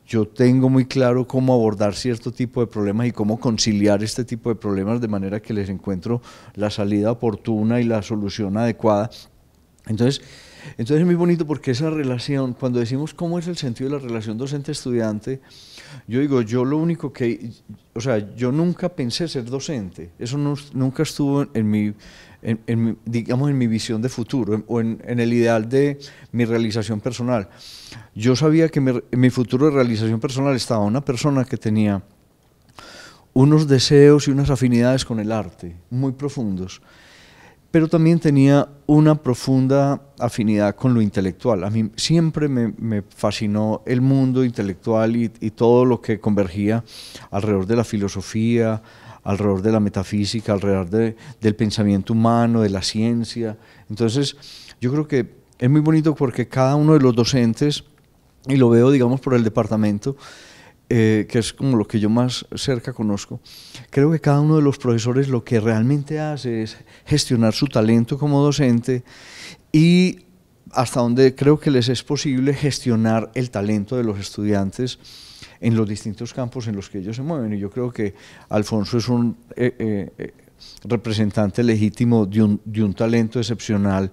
yo tengo muy claro cómo abordar cierto tipo de problemas y cómo conciliar este tipo de problemas de manera que les encuentro la salida oportuna y la solución adecuada. Entonces, entonces es muy bonito porque esa relación, cuando decimos cómo es el sentido de la relación docente-estudiante, yo digo, yo lo único que, o sea, yo nunca pensé ser docente, eso nunca estuvo en, mi, digamos, en mi visión de futuro o en, el ideal de mi realización personal. Yo sabía que en mi futuro de realización personal estaba una persona que tenía unos deseos y unas afinidades con el arte muy profundos pero también tenía una profunda afinidad con lo intelectual. A mí siempre me, me fascinó el mundo intelectual y, todo lo que convergía alrededor de la filosofía, alrededor de la metafísica, alrededor del pensamiento humano, de la ciencia. Entonces, yo creo que es muy bonito porque cada uno de los docentes, y lo veo, digamos, por el departamento, eh, que es como lo que yo más cerca conozco, creo que cada uno de los profesores lo que realmente hace es gestionar su talento como docente y hasta donde creo que les es posible gestionar el talento de los estudiantes en los distintos campos en los que ellos se mueven. Y yo creo que Alfonso es un eh, eh, representante legítimo de un, de un talento excepcional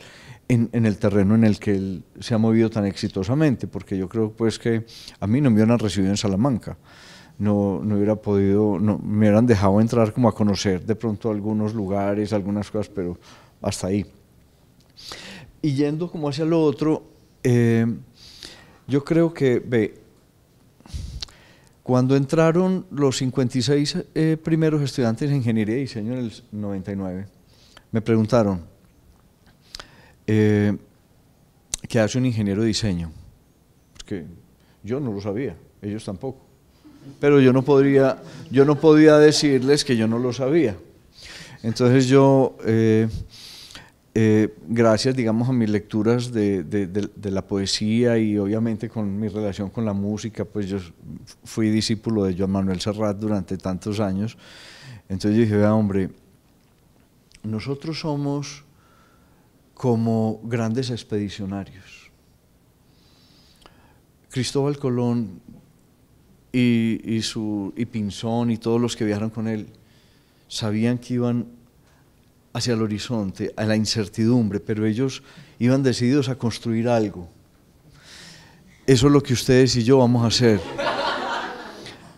en, el terreno en el que él se ha movido tan exitosamente, porque yo creo pues que a mí no me hubieran recibido en Salamanca, no, no hubiera podido, no, me hubieran dejado entrar como a conocer de pronto algunos lugares, algunas cosas, pero hasta ahí. Y yendo como hacia lo otro, eh, yo creo que, ve, cuando entraron los 56 eh, primeros estudiantes de ingeniería y diseño en el 99, me preguntaron, eh, que hace un ingeniero de diseño. Porque yo no lo sabía, ellos tampoco. Pero yo no, podría, yo no podía decirles que yo no lo sabía. Entonces yo, eh, eh, gracias, digamos, a mis lecturas de, la poesía y obviamente con mi relación con la música, pues yo fui discípulo de Joan Manuel Serrat durante tantos años. Entonces yo dije, hombre, nosotros somos como grandes expedicionarios. Cristóbal Colón y, y, su, y Pinzón y todos los que viajaron con él sabían que iban hacia el horizonte, a la incertidumbre, pero ellos iban decididos a construir algo. Eso es lo que ustedes y yo vamos a hacer.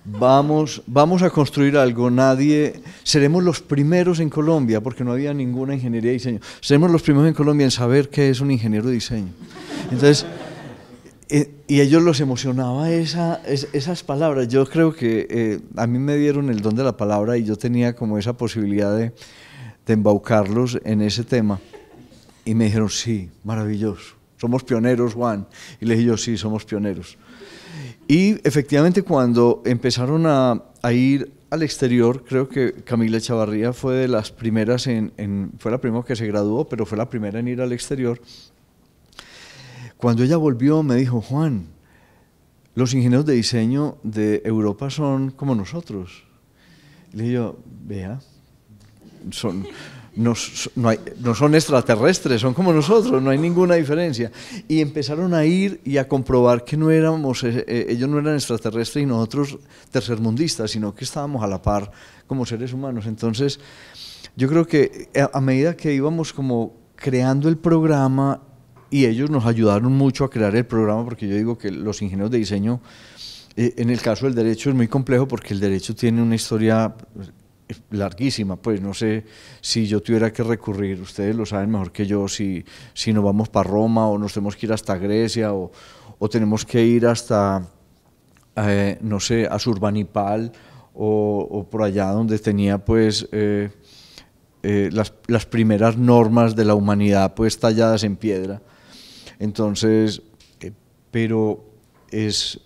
Vamos, vamos a construir algo. Nadie, seremos los primeros en Colombia, porque no había ninguna ingeniería de diseño. Seremos los primeros en Colombia en saber qué es un ingeniero de diseño. Entonces, eh, y ellos los emocionaba esas palabras. Yo creo que eh, a mí me dieron el don de la palabra y yo tenía como esa posibilidad de, de embaucarlos en ese tema. Y me dijeron, sí, maravilloso. Somos pioneros, Juan. Y le dije yo, sí, somos pioneros. Y efectivamente cuando empezaron a, a ir al exterior, creo que Camila Chavarría fue de las primeras en, en, fue la primera que se graduó, pero fue la primera en ir al exterior. Cuando ella volvió me dijo, Juan, los ingenieros de diseño de Europa son como nosotros. Le dije yo, vea, son no, hay, no, son extraterrestres, son como nosotros, no hay ninguna diferencia. Y empezaron a ir y a comprobar que no éramos, eh, eh, ellos no eran extraterrestres y nosotros tercermundistas, sino que estábamos a la par como seres humanos. Entonces, yo creo que eh, a, medida que íbamos como creando el programa y ellos nos ayudaron mucho a crear el programa, porque yo digo que los ingenieros de diseño, en el caso del derecho es muy complejo porque el derecho tiene una historia larguísima, pues no sé si yo tuviera que recurrir, ustedes lo saben mejor que yo, si, si nos vamos para Roma o nos tenemos que ir hasta Grecia o, tenemos que ir hasta, eh, no sé, a Surbanipal o, por allá donde tenía pues eh, eh, las, primeras normas de la humanidad pues talladas en piedra. Entonces, pero es,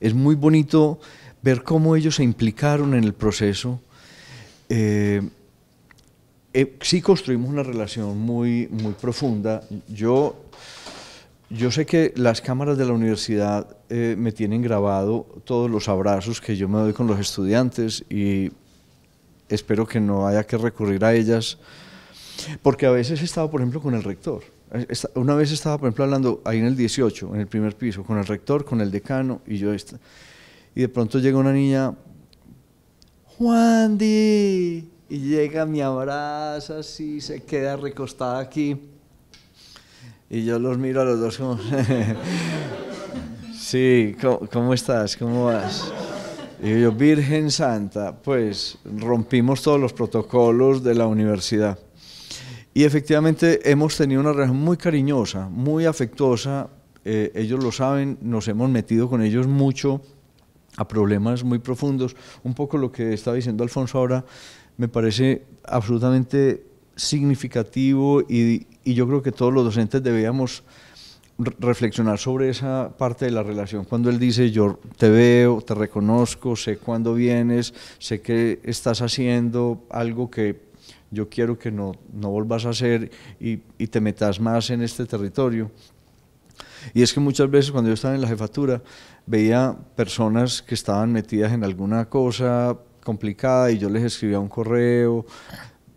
es muy bonito ver cómo ellos se implicaron en el proceso. Eh, eh, sí construimos una relación muy, muy profunda. Yo, yo sé que las cámaras de la universidad eh, me tienen grabado todos los abrazos que yo me doy con los estudiantes y espero que no haya que recurrir a ellas, porque a veces he estado, por ejemplo, con el rector. Una vez estaba, por ejemplo, hablando ahí en el 18, en el primer piso, con el rector, con el decano, y yo y de pronto llega una niña, Juan y llega, mi abraza así, se queda recostada aquí. Y yo los miro a los dos como, [laughs] sí, ¿cómo, estás? ¿Cómo vas? Y yo, Virgen Santa, pues rompimos todos los protocolos de la universidad. Y efectivamente hemos tenido una relación muy cariñosa, muy afectuosa. Eh, ellos lo saben, nos hemos metido con ellos mucho a problemas muy profundos. Un poco lo que estaba diciendo Alfonso ahora me parece absolutamente significativo y, y yo creo que todos los docentes debíamos reflexionar sobre esa parte de la relación. Cuando él dice, yo te veo, te reconozco, sé cuándo vienes, sé que estás haciendo algo que yo quiero que no, no volvas a hacer y, y te metas más en este territorio. Y es que muchas veces cuando yo estaba en la jefatura veía personas que estaban metidas en alguna cosa complicada y yo les escribía un correo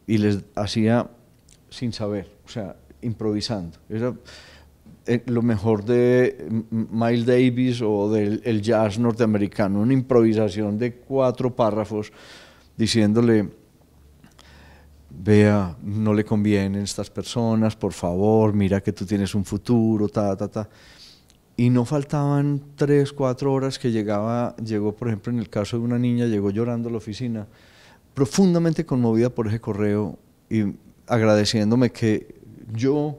y les hacía sin saber, o sea, improvisando. Eh, lo mejor de Miles Davis o del jazz norteamericano, una improvisación de cuatro párrafos diciéndole vea, no le convienen estas personas, por favor, mira que tú tienes un futuro, ta, ta, ta. Y no faltaban tres, cuatro horas que llegaba, llegó, por ejemplo, en el caso de una niña, llegó llorando a la oficina, profundamente conmovida por ese correo y agradeciéndome que yo,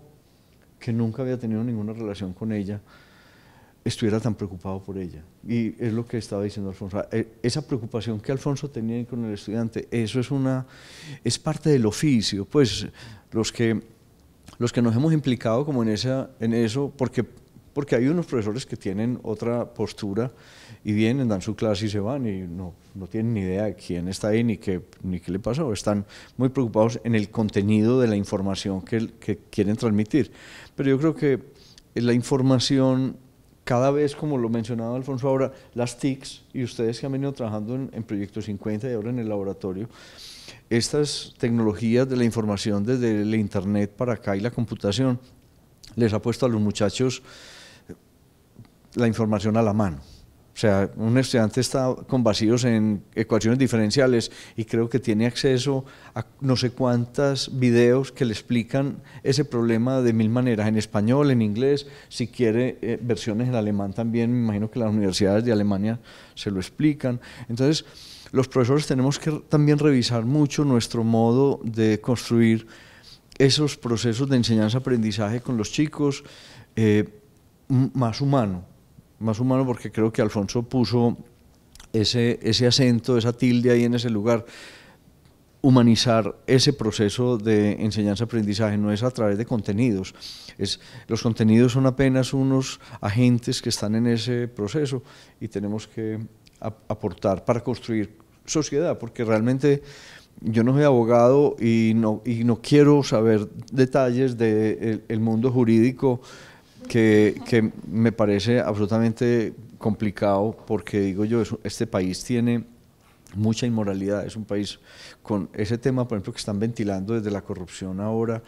que nunca había tenido ninguna relación con ella, estuviera tan preocupado por ella. Y es lo que estaba diciendo Alfonso. Eh, esa preocupación que Alfonso tenía con el estudiante, eso es, una, es parte del oficio. Pues los que, los que nos hemos implicado como en, esa, en eso, porque, porque hay unos profesores que tienen otra postura y vienen, dan su clase y se van y no, no tienen ni idea de quién está ahí ni qué, ni qué le pasó. están muy preocupados en el contenido de la información que, que quieren transmitir. Pero yo creo que la información cada vez, como lo mencionaba Alfonso ahora, las TICs y ustedes que han venido trabajando en, en Proyecto 50 y ahora en el laboratorio, estas tecnologías de la información desde el Internet para acá y la computación les ha puesto a los muchachos eh, la información a la mano. O sea, un estudiante está con vacíos en ecuaciones diferenciales y creo que tiene acceso a no sé cuántas videos que le explican ese problema de mil maneras, en español, en inglés, si quiere eh, versiones en alemán también, me imagino que las universidades de Alemania se lo explican. Entonces, los profesores tenemos que también revisar mucho nuestro modo de construir esos procesos de enseñanza-aprendizaje con los chicos eh, más humano más humano porque creo que Alfonso puso ese, ese acento, esa tilde ahí en ese lugar. Humanizar ese proceso de enseñanza-aprendizaje no es a través de contenidos. Es, los contenidos son apenas unos agentes que están en ese proceso y tenemos que aportar para construir sociedad, porque realmente yo no soy abogado y no, y no quiero saber detalles del de el mundo jurídico que, me parece absolutamente complicado porque digo yo, este país tiene mucha inmoralidad, es un país con ese tema, por ejemplo, que están ventilando desde la corrupción ahora,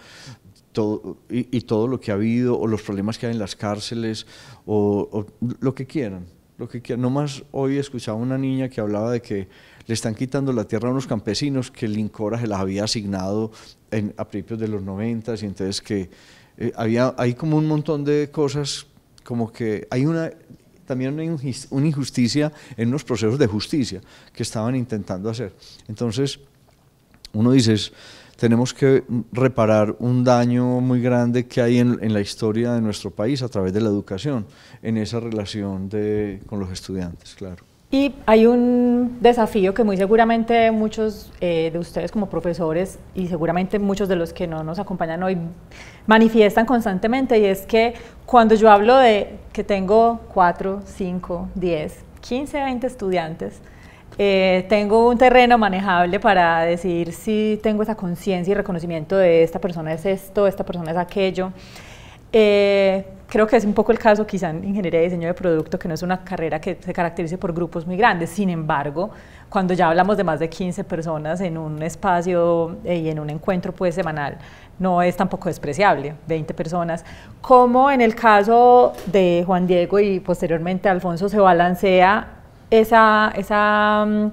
todo, y, todo lo que ha habido, o los problemas que hay en las cárceles, o, lo que quieran. Lo que quieran. Nomás hoy escuchaba una niña que hablaba de que le están quitando la tierra a unos campesinos que el Incora se las había asignado en, a principios de los 90 y entonces que eh, había, hay como un montón de cosas, como que hay una, también una injusticia en los procesos de justicia que estaban intentando hacer. Entonces, uno dice, tenemos que reparar un daño muy grande que hay en, en, la historia de nuestro país a través de la educación, en esa relación de, con los estudiantes, claro. Y hay un desafío que muy seguramente muchos eh, de ustedes como profesores y seguramente muchos de los que no nos acompañan hoy manifiestan constantemente y es que cuando yo hablo de que tengo 4, 5, 10, 15, 20 estudiantes, eh, tengo un terreno manejable para decir si tengo esa conciencia y reconocimiento de esta persona es esto, esta persona es aquello. Eh, creo que es un poco el caso quizá en ingeniería de diseño de producto, que no es una carrera que se caracterice por grupos muy grandes. Sin embargo, cuando ya hablamos de más de 15 personas en un espacio eh, y en un encuentro pues semanal, no es tampoco despreciable, 20 personas. Como en el caso de Juan Diego y posteriormente Alfonso se balancea esa, esa mm,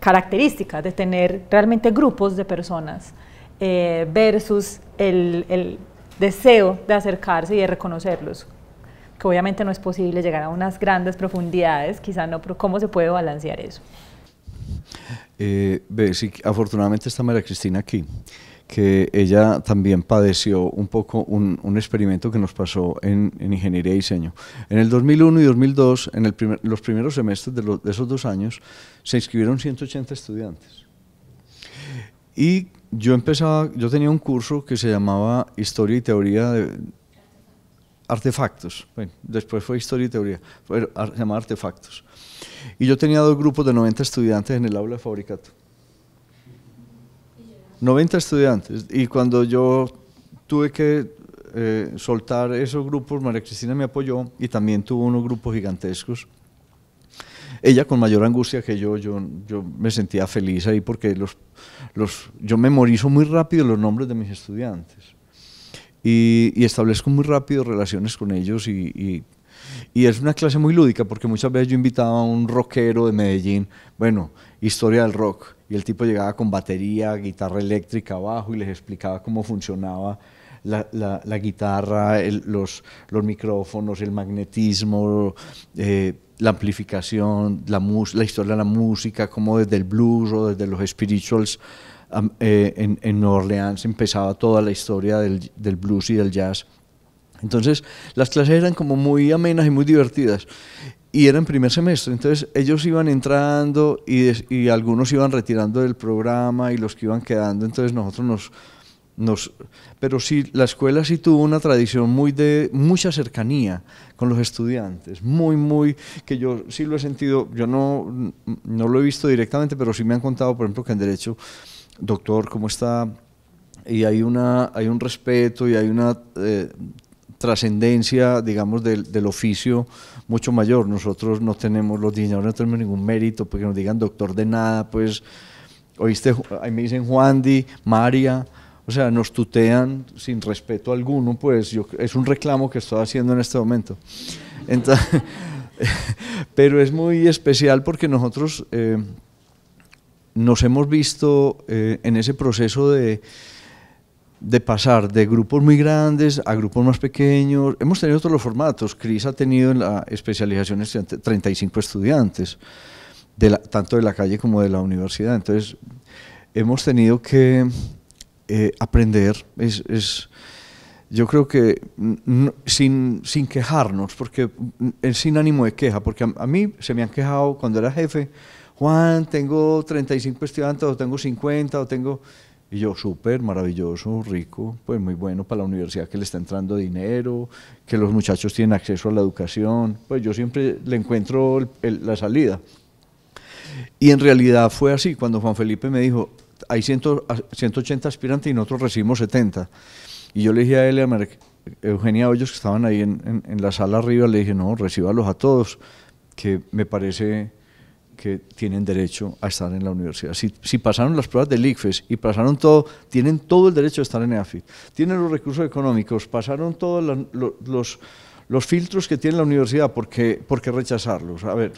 característica de tener realmente grupos de personas eh, versus el deseo de acercarse y de reconocerlos, que obviamente no es posible llegar a unas grandes profundidades, quizá no, pero ¿cómo se puede balancear eso? Eh, sí, afortunadamente está María Cristina aquí, que ella también padeció un poco un, experimento que nos pasó en, ingeniería y diseño. En el 2001 y 2002, en los primeros semestres de, de esos dos años, se inscribieron 180 estudiantes. Y yo yo tenía un curso que se llamaba Historia y Teoría de Artefactos. Bueno, después fue Historia y Teoría, se llamaba Artefactos. Y yo tenía dos grupos de 90 estudiantes en el aula de fabricato. 90 estudiantes. Y cuando yo tuve que eh, soltar esos grupos, María Cristina me apoyó y también tuvo unos grupos gigantescos ella con mayor angustia que yo, yo, yo me sentía feliz ahí porque los, los, yo memorizo muy rápido los nombres de mis estudiantes y, establezco muy rápido relaciones con ellos y, es una clase muy lúdica porque muchas veces yo invitaba a un rockero de Medellín, bueno, historia del rock, y el tipo llegaba con batería, guitarra eléctrica, abajo y les explicaba cómo funcionaba la, guitarra, los, los micrófonos, el magnetismo, eh, la amplificación, la, la historia de la música, como desde el blues o desde los spirituals eh, en, Nueva Orleans empezaba toda la historia del, blues y del jazz. Entonces las clases eran como muy amenas y muy divertidas. Y eran en primer semestre, entonces ellos iban entrando y, y algunos iban retirando del programa y los que iban quedando, entonces nosotros nos, nos, pero sí, la escuela sí tuvo una tradición muy de mucha cercanía, con los estudiantes, muy, muy, que yo sí lo he sentido, yo no, no lo he visto directamente, pero sí me han contado, por ejemplo, que en derecho, doctor, ¿cómo está? Y hay, una, hay un respeto y hay una eh, trascendencia, digamos, del, del, oficio mucho mayor. Nosotros no tenemos, los diseñadores no tenemos ningún mérito, porque nos digan doctor de nada, pues, oíste, ahí me dicen Juan Di, María, o sea, nos tutean sin respeto alguno, pues yo, es un reclamo que estoy haciendo en este momento. [laughs] pero es muy especial porque nosotros eh, nos hemos visto eh, en ese proceso de, pasar de grupos muy grandes a grupos más pequeños. Hemos tenido todos los formatos. Cris ha tenido en la especialización 35 este, estudiantes, de tanto de la calle como de la universidad. Entonces, hemos tenido que eh, aprender. Es, es, yo creo que sin, sin, quejarnos, porque eh, sin ánimo de queja, porque a, mí se me han quejado cuando era jefe, Juan, tengo 35 estudiantes, o tengo 50, o tengo... Y yo, súper, maravilloso, rico, pues muy bueno para la universidad que le está entrando dinero, que los muchachos tienen acceso a la educación, pues yo siempre le encuentro la salida. Y en realidad fue así, cuando Juan Felipe me dijo, hay 180 aspirantes y nosotros recibimos 70. Y yo le dije a a Eugenia Hoyos, que estaban ahí en, la sala arriba, le dije, no, recíbalos a todos, que me parece que tienen derecho a estar en la universidad. Si, pasaron las pruebas del ICFES y pasaron todo, tienen todo el derecho de estar en EAFID. Tienen los recursos económicos, pasaron todos los, los filtros que tiene la universidad, ¿por qué, rechazarlos? A ver,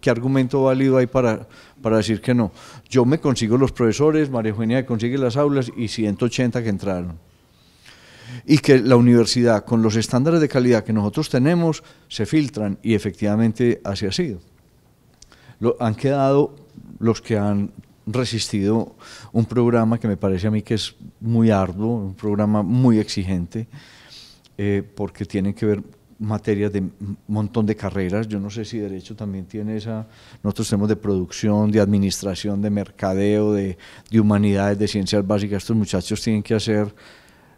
¿qué argumento válido hay para, para decir que no? Yo me consigo los profesores, María Eugenia consigue las aulas y 180 que entraron. Y que la universidad, con los estándares de calidad que nosotros tenemos, se filtran y efectivamente así ha sido. Lo, han quedado los que han resistido un programa que me parece a mí que es muy arduo, un programa muy exigente, eh, porque tiene que ver materias de un montón de carreras. Yo no sé si Derecho también tiene esa. Nosotros tenemos de producción, de administración, de mercadeo, de, humanidades, de ciencias básicas. Estos muchachos tienen que hacer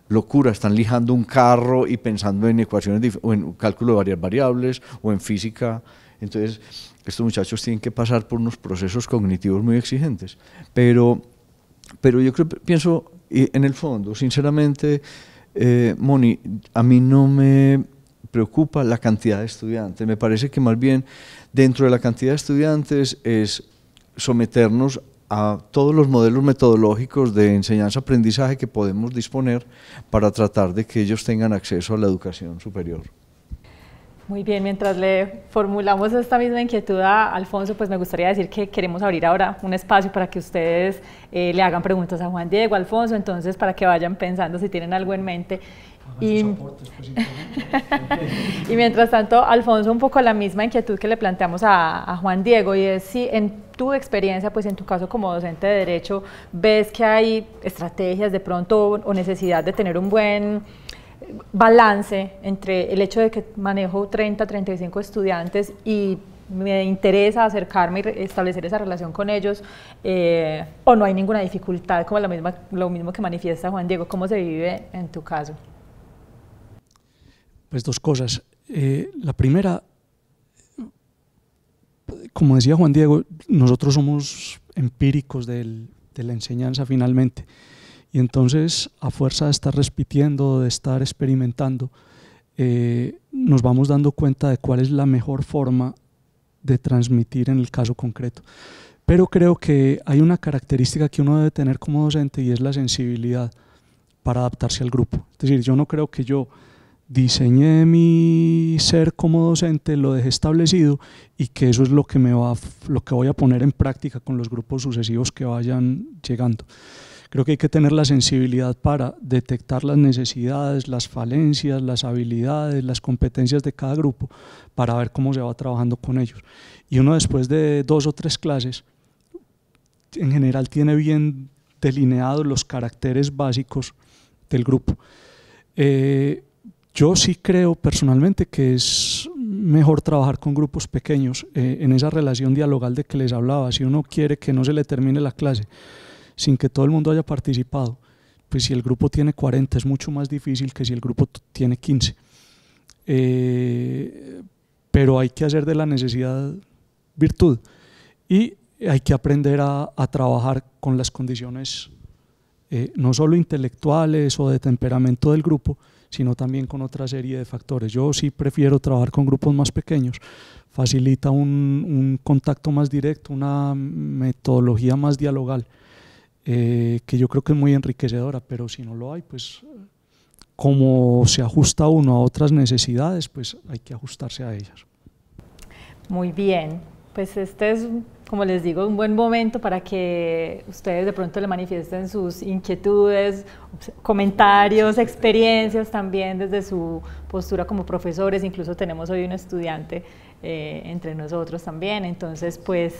locura, están lijando un carro y pensando en ecuaciones o en cálculo de varias variables o en física. Entonces, estos muchachos tienen que pasar por unos procesos cognitivos muy exigentes. Pero, pero yo creo, pienso, eh, en el fondo, sinceramente, eh, Moni, a mí no me preocupa la cantidad de estudiantes. Me parece que más bien dentro de la cantidad de estudiantes es someternos a todos los modelos metodológicos de enseñanza-aprendizaje que podemos disponer para tratar de que ellos tengan acceso a la educación superior. Muy bien, mientras le formulamos esta misma inquietud a Alfonso, pues me gustaría decir que queremos abrir ahora un espacio para que ustedes eh, le hagan preguntas a Juan Diego, Alfonso, entonces para que vayan pensando si tienen algo en mente [laughs] Y, mientras tanto, Alfonso, un poco la misma inquietud que le planteamos a, Juan Diego, y es si en tu experiencia, pues en tu caso como docente de Derecho, ves que hay estrategias de pronto o necesidad de tener un buen balance entre el hecho de que manejo 30, 35 estudiantes y me interesa acercarme y establecer esa relación con ellos eh, o no hay ninguna dificultad como la misma, lo mismo que manifiesta Juan Diego, ¿cómo se vive en tu caso? Pues dos cosas. Eh, la primera, como decía Juan Diego, nosotros somos empíricos de la enseñanza finalmente. Y entonces, a fuerza de estar repitiendo, de estar experimentando, eh, nos vamos dando cuenta de cuál es la mejor forma de transmitir en el caso concreto. Pero creo que hay una característica que uno debe tener como docente y es la sensibilidad para adaptarse al grupo. Es decir, yo no creo que yo diseñé mi ser como docente, lo dejé establecido y que eso es lo que, me va, lo que voy a poner en práctica con los grupos sucesivos que vayan llegando. Creo que hay que tener la sensibilidad para detectar las necesidades, las falencias, las habilidades, las competencias de cada grupo para ver cómo se va trabajando con ellos. Y uno después de dos o tres clases, en general tiene bien delineados los caracteres básicos del grupo. Eh, yo sí creo personalmente que es mejor trabajar con grupos pequeños eh, en esa relación dialogal de que les hablaba. Si uno quiere que no se le termine la clase sin que todo el mundo haya participado, pues si el grupo tiene 40 es mucho más difícil que si el grupo tiene 15. Eh, pero hay que hacer de la necesidad virtud y hay que aprender a, trabajar con las condiciones eh, no solo intelectuales o de temperamento del grupo, sino también con otra serie de factores. Yo sí prefiero trabajar con grupos más pequeños, facilita un, contacto más directo, una metodología más dialogal, eh, que yo creo que es muy enriquecedora, pero si no lo hay, pues como se ajusta uno a otras necesidades, pues hay que ajustarse a ellas. Muy bien, pues este es como les digo, un buen momento para que ustedes de pronto le manifiesten sus inquietudes, comentarios, experiencias también desde su postura como profesores. Incluso tenemos hoy un estudiante eh, entre nosotros también. Entonces, pues,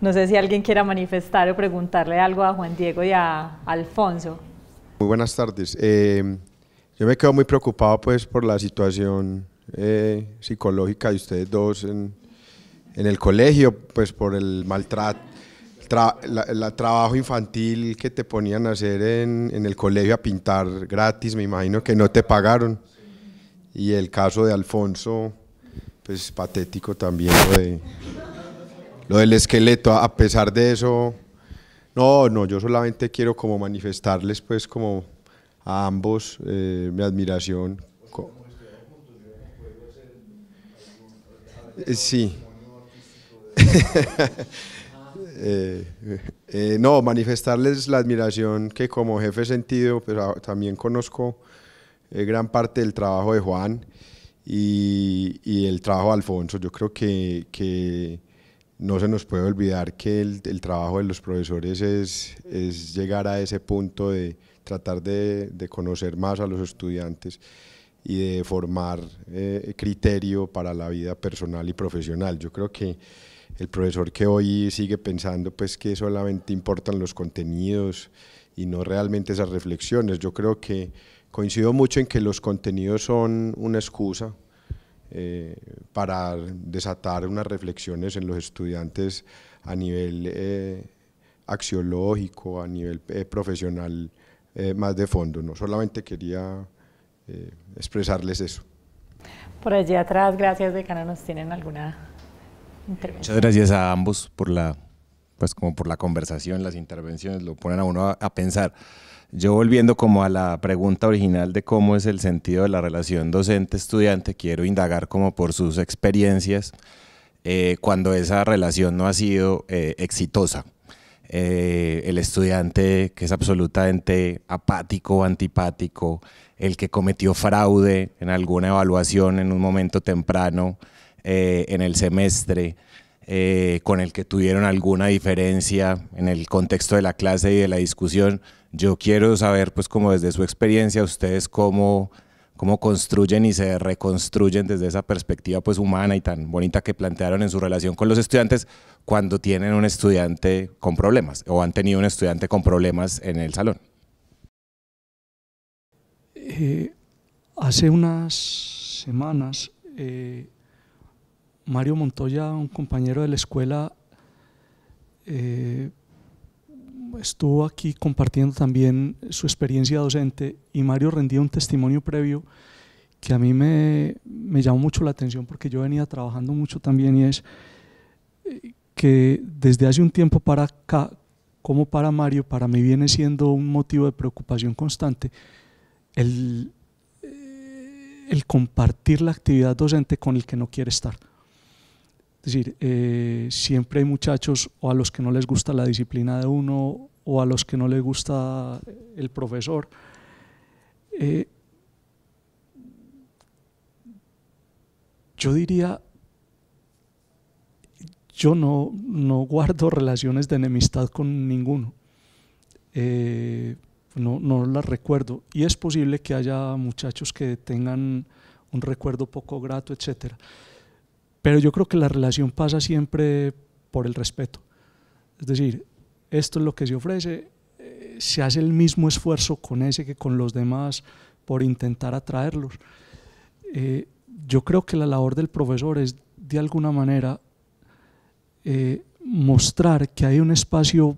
no sé si alguien quiera manifestar o preguntarle algo a Juan Diego y a Alfonso. Muy buenas tardes. Eh, yo me quedo muy preocupado pues por la situación eh, psicológica de ustedes dos en en el colegio, pues por el maltrato, trabajo infantil que te ponían a hacer en, el colegio a pintar gratis, me imagino que no te pagaron. Y el caso de Alfonso, pues patético también lo, del esqueleto, a pesar de eso, no, no, yo solamente quiero como manifestarles pues como a ambos eh, mi admiración. Eh, sí. Eh, eh, no, manifestarles la admiración que como jefe sentido, pero también conozco eh, gran parte del trabajo de Juan y, el trabajo de Alfonso. Yo creo que, no se nos puede olvidar que el, trabajo de los profesores es, llegar a ese punto de tratar de, conocer más a los estudiantes y de formar criterio para la vida personal y profesional. Yo creo que el profesor que hoy sigue pensando pues que solamente importan los contenidos y no realmente esas reflexiones. Yo creo que coincido mucho en que los contenidos son una excusa eh, para desatar unas reflexiones en los estudiantes a nivel eh, axiológico, a nivel eh, profesional más de fondo. No solamente quería expresarles eso. Por allí atrás, gracias decana, nos tienen alguna Muchas gracias a ambos por la, pues como por la conversación, las intervenciones, lo ponen a uno a, pensar. Yo volviendo como a la pregunta original de cómo es el sentido de la relación docente-estudiante, quiero indagar como por sus experiencias eh, cuando esa relación no ha sido eh, exitosa. Eh, el estudiante que es absolutamente apático o antipático, el que cometió fraude en alguna evaluación en un momento temprano, eh, en el semestre eh, con el que tuvieron alguna diferencia en el contexto de la clase y de la discusión. Yo quiero saber, pues como desde su experiencia, ustedes cómo, cómo construyen y se reconstruyen desde esa perspectiva pues humana y tan bonita que plantearon en su relación con los estudiantes cuando tienen un estudiante con problemas o han tenido un estudiante con problemas en el salón. Eh, hace unas semanas eh, Mario Montoya, un compañero de la escuela, eh, estuvo aquí compartiendo también su experiencia docente y Mario rendía un testimonio previo que a mí me, llamó mucho la atención porque yo venía trabajando mucho también y es eh, que desde hace un tiempo para acá, como para Mario, para mí viene siendo un motivo de preocupación constante el eh, compartir la actividad docente con el que no quiere estar. Es decir, eh, siempre hay muchachos o a los que no les gusta la disciplina de uno o a los que no les gusta el profesor. Eh, yo diría, yo no, guardo [laughs] relaciones de enemistad con ninguno. Eh, no, no las recuerdo. Y es posible que haya muchachos que tengan un recuerdo poco grato, etc., pero yo creo que la relación pasa siempre por el respeto. Es decir, esto es lo que se ofrece, eh, se hace el mismo esfuerzo con ese que con los demás por intentar atraerlos. Eh, yo creo que la labor del profesor es, de alguna manera, eh, mostrar que hay un espacio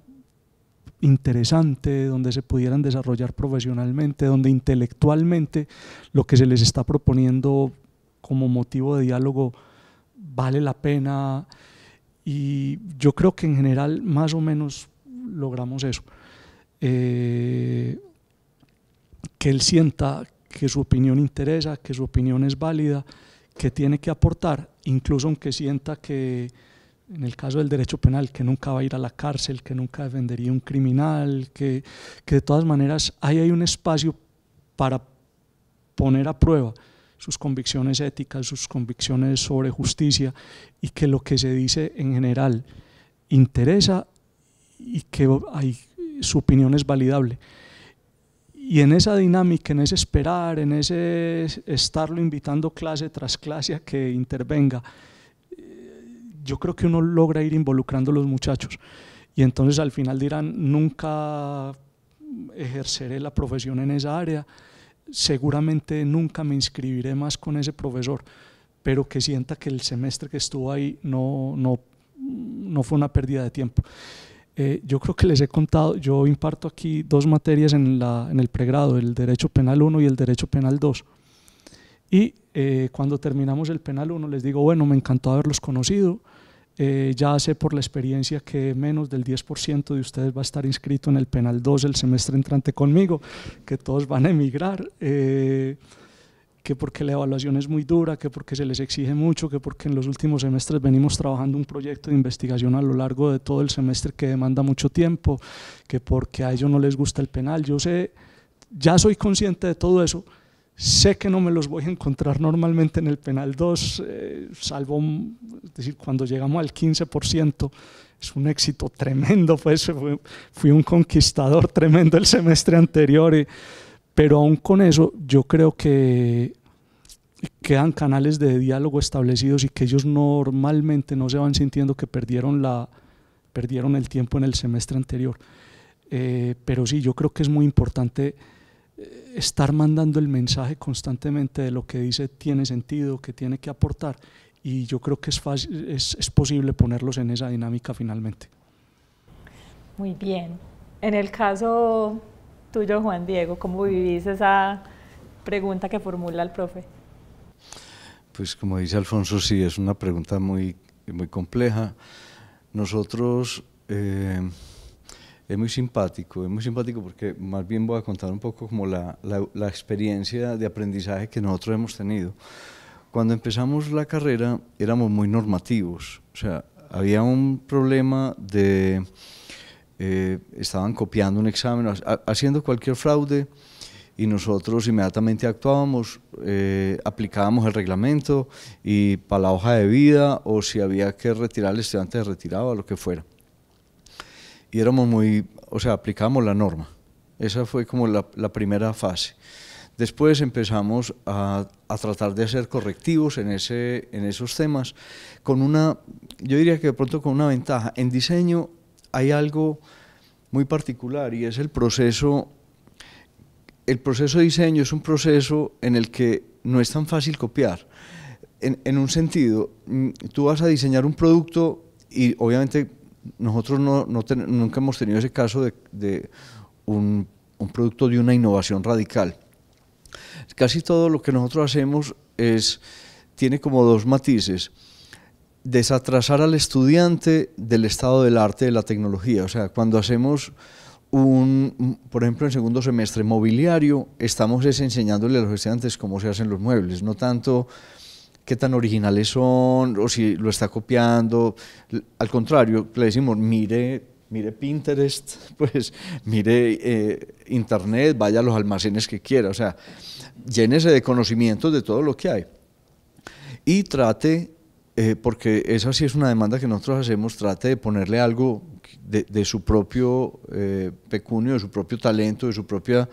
interesante, donde se pudieran desarrollar profesionalmente, donde intelectualmente lo que se les está proponiendo como motivo de diálogo vale la pena y yo creo que en general más o menos logramos eso. Eh, que él sienta que su opinión interesa, que su opinión es válida, que tiene que aportar, incluso aunque sienta que, en el caso del derecho penal, que nunca va a ir a la cárcel, que nunca defendería un criminal, que, que de todas maneras ahí hay un espacio para poner a prueba sus convicciones éticas, sus convicciones sobre justicia y que lo que se dice en general interesa y que su opinión es validable. Y en esa dinámica, en ese esperar, en ese estarlo invitando clase tras clase a que intervenga, eh, yo creo que uno logra ir involucrando a los muchachos. Y entonces al final dirán, nunca ejerceré la profesión en esa área, seguramente nunca me inscribiré más con ese profesor, pero que sienta que el semestre que estuvo ahí no, no, no fue una pérdida de tiempo. Eh, yo creo que les he contado, yo imparto aquí dos materias en, la, en el pregrado, el Derecho Penal 1 y el Derecho Penal 2. Y eh, cuando terminamos el Penal 1 les digo, bueno, me encantó haberlos conocido, eh, ya sé por la experiencia que menos del 10% de ustedes va a estar inscrito en el Penal 2 el semestre entrante conmigo, que todos van a emigrar, eh, que porque la evaluación es muy dura, que porque se les exige mucho, que porque en los últimos semestres venimos trabajando un proyecto de investigación a lo largo de todo el semestre que demanda mucho tiempo, que porque a ellos no les gusta el penal. Yo sé, ya soy consciente de todo eso, Sé que no me los voy a encontrar normalmente en el penal 2, eh, salvo, mm, decir, cuando llegamos al 15%, es un éxito tremendo, pues, fui, un conquistador [laughs] tremendo el semestre anterior, pero aún con eso yo creo que quedan canales de diálogo establecidos y que ellos normalmente no se van sintiendo que perdieron, la, perdieron el tiempo en el semestre anterior. Eh, pero sí, yo creo que es muy importante estar mandando el mensaje constantemente de lo que dice tiene sentido, que tiene que aportar, y yo creo que es, es, posible ponerlos en esa dinámica finalmente. Muy bien. En el caso tuyo, Juan Diego, ¿cómo vivís esa pregunta que formula el profe? Pues como dice Alfonso, sí, es una pregunta muy, muy compleja. Nosotros... Eh, es muy simpático, es muy simpático porque más bien voy a contar un poco como la, la, experiencia de aprendizaje que nosotros hemos tenido. Cuando empezamos la carrera éramos muy normativos, o sea, había un problema de... Eh, estaban copiando un examen, haciendo cualquier fraude, y nosotros inmediatamente actuábamos, eh, aplicábamos el reglamento y para la hoja de vida o si había que retirar al estudiante retirado retiraba, lo que fuera y éramos muy, o sea, aplicamos la norma. Esa fue como la, primera fase. Después empezamos a, tratar de hacer correctivos en, ese, en esos temas con una, yo diría que de pronto con una ventaja. En diseño hay algo muy particular y es el proceso, el proceso de diseño es un proceso en el que no es tan fácil copiar. En, en un sentido, mm, tú vas a diseñar un producto y obviamente nosotros no, nunca hemos tenido ese caso de, un, producto de una innovación radical. Casi todo lo que nosotros hacemos es, tiene como dos matices. Desatrasar al estudiante del estado del arte, de la tecnología. O sea, cuando hacemos un, por ejemplo, en segundo semestre mobiliario, estamos enseñándole a los estudiantes cómo se hacen los muebles, no tanto qué tan originales son o si lo está copiando. Al contrario, le decimos, mire, mire Pinterest, [laughs] pues mire eh, Internet, vaya a los almacenes que quiera, o sea, llénese de conocimientos de todo lo que hay. Y trate, eh, porque esa sí es una demanda que nosotros hacemos, trate de ponerle algo de, su propio eh, pecunio, de su propio talento, de su propia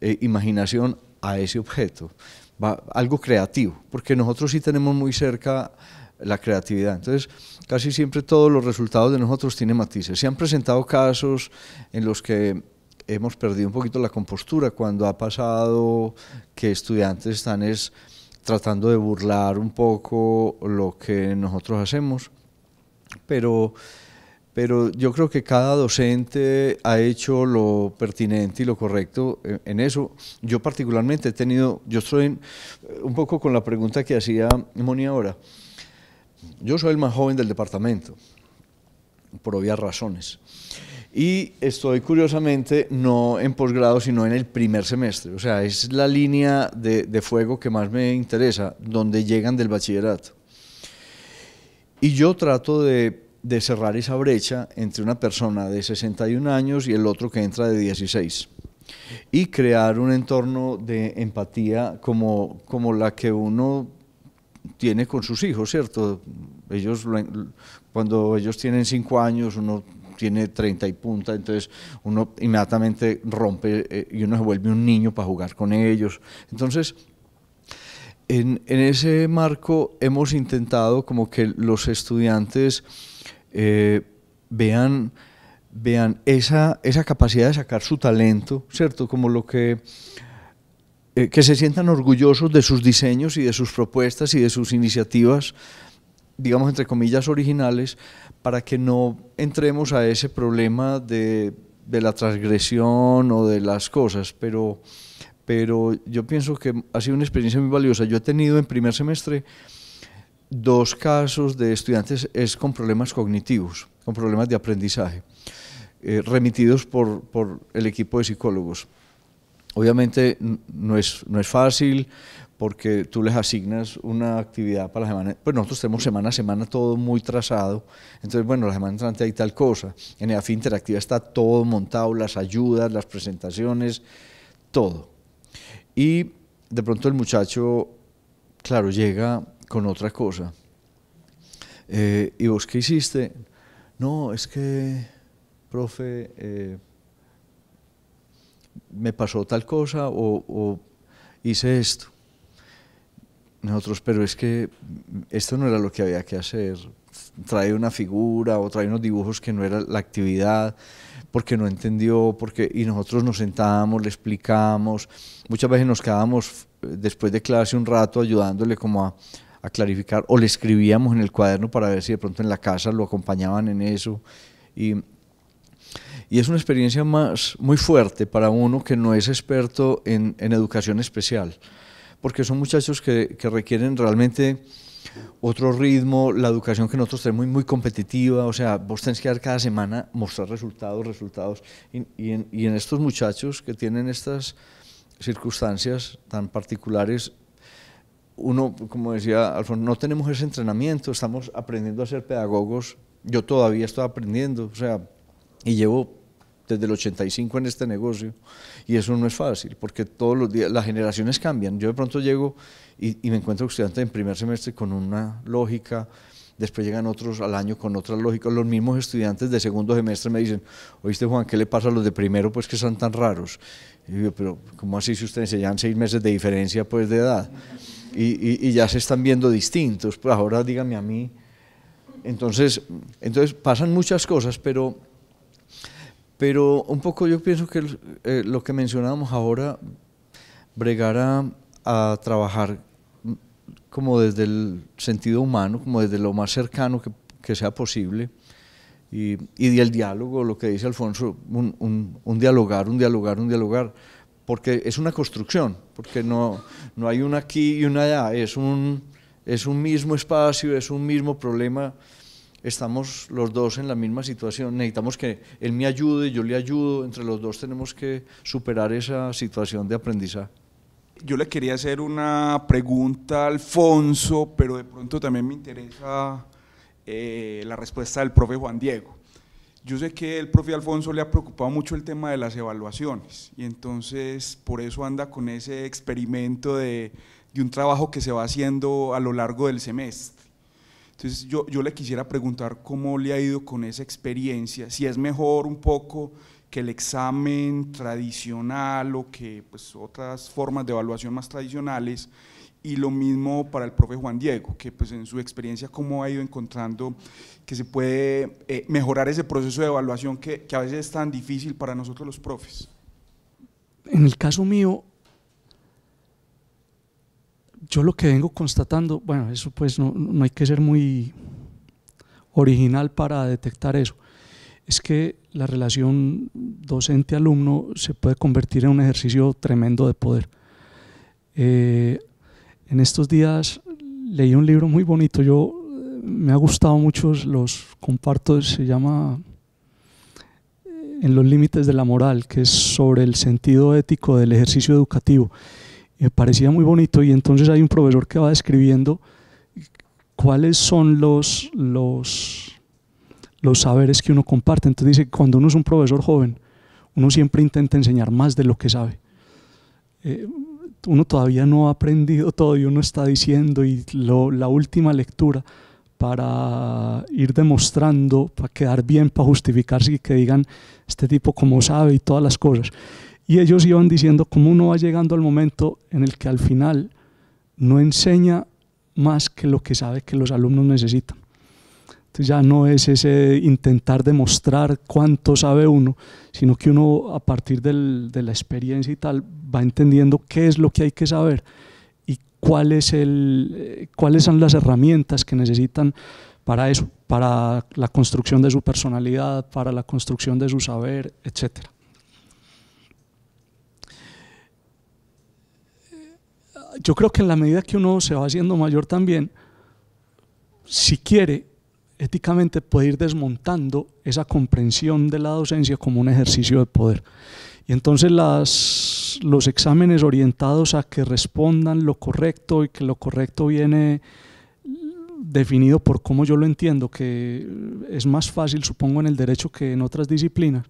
imaginación a ese objeto algo creativo, porque nosotros sí tenemos muy cerca la creatividad. Entonces, casi siempre todos los resultados de nosotros tienen matices. Se han presentado casos en los que hemos perdido un poquito la compostura cuando ha pasado que estudiantes están es tratando de burlar un poco lo que nosotros hacemos, pero pero yo creo que cada docente ha hecho lo pertinente y lo correcto eh, en eso. Yo particularmente he tenido, yo estoy un poco con la pregunta que hacía Moni ahora. Yo soy el más joven del departamento, por obvias razones. Y estoy curiosamente no en posgrado, sino en el primer semestre. O sea, es la línea de, de fuego que más me interesa, donde llegan del bachillerato. Y yo trato de de cerrar esa brecha entre una persona de 61 años y el otro que entra de 16 y crear un entorno de empatía como, como la que uno tiene con sus hijos, ¿cierto? Ellos, cuando ellos tienen 5 años, uno tiene 30 y punta, entonces uno inmediatamente rompe eh, y uno se vuelve un niño para jugar con ellos. Entonces, en, en ese marco hemos intentado como que los estudiantes eh, vean, vean esa, esa capacidad de sacar su talento, ¿cierto? Como lo que... Eh, que se sientan orgullosos de sus diseños y de sus propuestas y de sus iniciativas, digamos, entre comillas, originales, para que no entremos a ese problema de, de la transgresión o de las cosas, pero, pero yo pienso que ha sido una experiencia muy valiosa. Yo he tenido en primer semestre dos casos de estudiantes es con problemas cognitivos, con problemas de aprendizaje, eh, remitidos por, por, el equipo de psicólogos. Obviamente no es, no es fácil porque tú les asignas una actividad para la semana. Pues nosotros tenemos semana a semana todo muy trazado. Entonces, bueno, la semana entrante hay tal cosa. En EAFI Interactiva está todo montado, las ayudas, las presentaciones, todo. Y de pronto el muchacho, claro, llega con otra cosa. Eh, ¿Y vos qué hiciste? No, es que, profe, eh, me pasó tal cosa o, hice esto. Nosotros, pero es que esto no era lo que había que hacer. Trae una figura o trae unos dibujos que no era la actividad, porque no entendió, porque y nosotros nos sentábamos, le explicábamos, Muchas veces nos quedábamos eh, después de clase un rato ayudándole como a a clarificar o le escribíamos en el cuaderno para ver si de pronto en la casa lo acompañaban en eso. Y, es una experiencia más, muy fuerte para uno que no es experto en, educación especial, porque son muchachos que, requieren realmente otro ritmo, la educación que nosotros tenemos es muy, muy competitiva, o sea, vos tenés que dar cada semana, mostrar resultados, resultados, y, y en estos muchachos que tienen estas circunstancias tan particulares, uno, como decía Alfonso, no tenemos ese entrenamiento, estamos aprendiendo a ser pedagogos. Yo todavía estoy aprendiendo, o sea, y llevo desde el 85 en este negocio y eso no es fácil porque todos los días las generaciones cambian. Yo de pronto llego y, me encuentro estudiantes en primer semestre con una lógica, después llegan otros al año con otra lógica. Los mismos estudiantes de segundo semestre me dicen, oíste Juan, ¿qué le pasa a los de primero pues que son tan raros? Y yo, pero ¿cómo así si ustedes enseñan seis meses de diferencia pues de edad? y, ya se están viendo distintos. Pues ahora dígame a mí. Entonces, entonces pasan muchas cosas, pero, pero un poco yo pienso que eh, lo que mencionábamos ahora bregar a trabajar como desde el sentido humano, como desde lo más cercano que, sea posible. Y, y del diálogo, lo que dice Alfonso, un, un dialogar, un dialogar, un dialogar porque es una construcción, porque no, no hay una aquí y una allá, es un, es un mismo espacio, es un mismo problema, estamos los dos en la misma situación, necesitamos que él me ayude, yo le ayudo, entre los dos tenemos que superar esa situación de aprendizaje. Yo le quería hacer una pregunta a Alfonso, pero de pronto también me interesa eh, la respuesta del profe Juan Diego. Yo sé que el profe Alfonso le ha preocupado mucho el tema de las evaluaciones y entonces por eso anda con ese experimento de, de un trabajo que se va haciendo a lo largo del semestre. Entonces yo, yo, le quisiera preguntar cómo le ha ido con esa experiencia, si es mejor un poco que el examen tradicional o que pues, otras formas de evaluación más tradicionales, y lo mismo para el profe Juan Diego, que pues en su experiencia cómo ha ido encontrando que se puede eh, mejorar ese proceso de evaluación que, que a veces es tan difícil para nosotros los profes. En el caso mío, yo lo que vengo constatando, bueno, eso pues no, no, hay que ser muy original para detectar eso, es que la relación docente-alumno se puede convertir en un ejercicio tremendo de poder. Eh, en estos días leí un libro muy bonito, yo eh, me ha gustado mucho, los comparto, se llama eh, En los límites de la moral, que es sobre el sentido ético del ejercicio educativo. Me parecía muy bonito y entonces hay un profesor que va describiendo cuáles son los, los, los saberes que uno comparte. Entonces dice, cuando uno es un profesor joven, uno siempre intenta enseñar más de lo que sabe. Eh, uno todavía no ha aprendido todo y uno está diciendo y la última lectura para ir demostrando, para quedar bien, para justificarse y que digan, este tipo como sabe y todas las cosas. Y ellos iban diciendo cómo uno va llegando al momento en el que al final no enseña más que lo que sabe que los alumnos necesitan ya no es ese intentar demostrar cuánto sabe uno, sino que uno a partir de la experiencia y tal va entendiendo qué es lo que hay que saber y cuál es el, eh, cuáles son las herramientas que necesitan para eso, para la construcción de su personalidad, para la construcción de su saber, etc. Yo creo que en la medida que uno se va haciendo mayor también, si quiere, éticamente puede ir desmontando esa comprensión de la docencia como un ejercicio de poder. Y entonces los exámenes orientados a que respondan lo correcto y que lo correcto viene definido por cómo yo lo entiendo, que es más fácil, supongo, en el derecho que en otras disciplinas.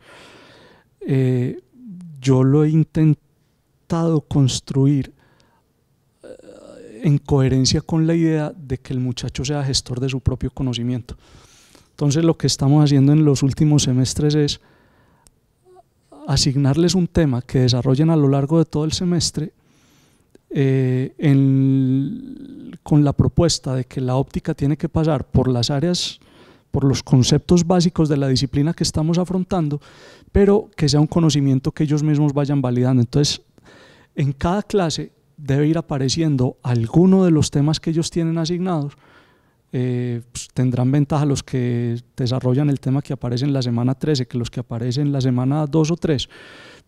Eh, yo lo he intentado construir en coherencia con la idea de que el muchacho sea gestor de su propio conocimiento. Entonces lo que estamos haciendo en los últimos semestres es asignarles un tema que desarrollen a lo largo de todo el semestre eh, con la propuesta de que la óptica tiene que pasar por las áreas, por los conceptos básicos de la disciplina que estamos afrontando, pero que sea un conocimiento que ellos mismos vayan validando. Entonces, en cada clase debe ir apareciendo alguno de los temas que ellos tienen asignados, eh, pues, tendrán ventaja los que desarrollan el tema que aparece en la semana 13 que los que aparecen en la semana 2 o 3.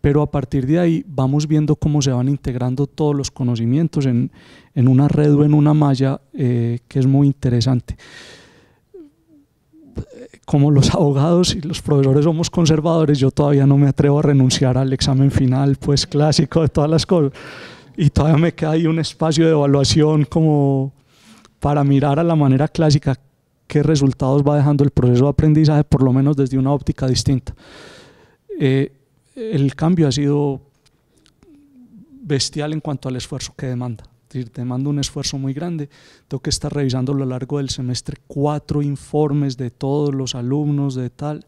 Pero a partir de ahí vamos viendo cómo se van integrando todos los conocimientos en, una red o en una malla eh, que es muy interesante. Como los [laughs] abogados y los profesores somos conservadores, yo todavía no me atrevo a renunciar al examen final, pues clásico de todas las cosas y todavía me queda ahí un espacio de evaluación como para mirar a la manera clásica qué resultados va dejando el proceso de aprendizaje, por lo menos desde una óptica distinta. Eh, el cambio ha sido bestial en cuanto al esfuerzo que demanda. Es decir, demanda un esfuerzo muy grande. Tengo que estar revisando a lo largo del semestre cuatro informes de todos los alumnos, de tal.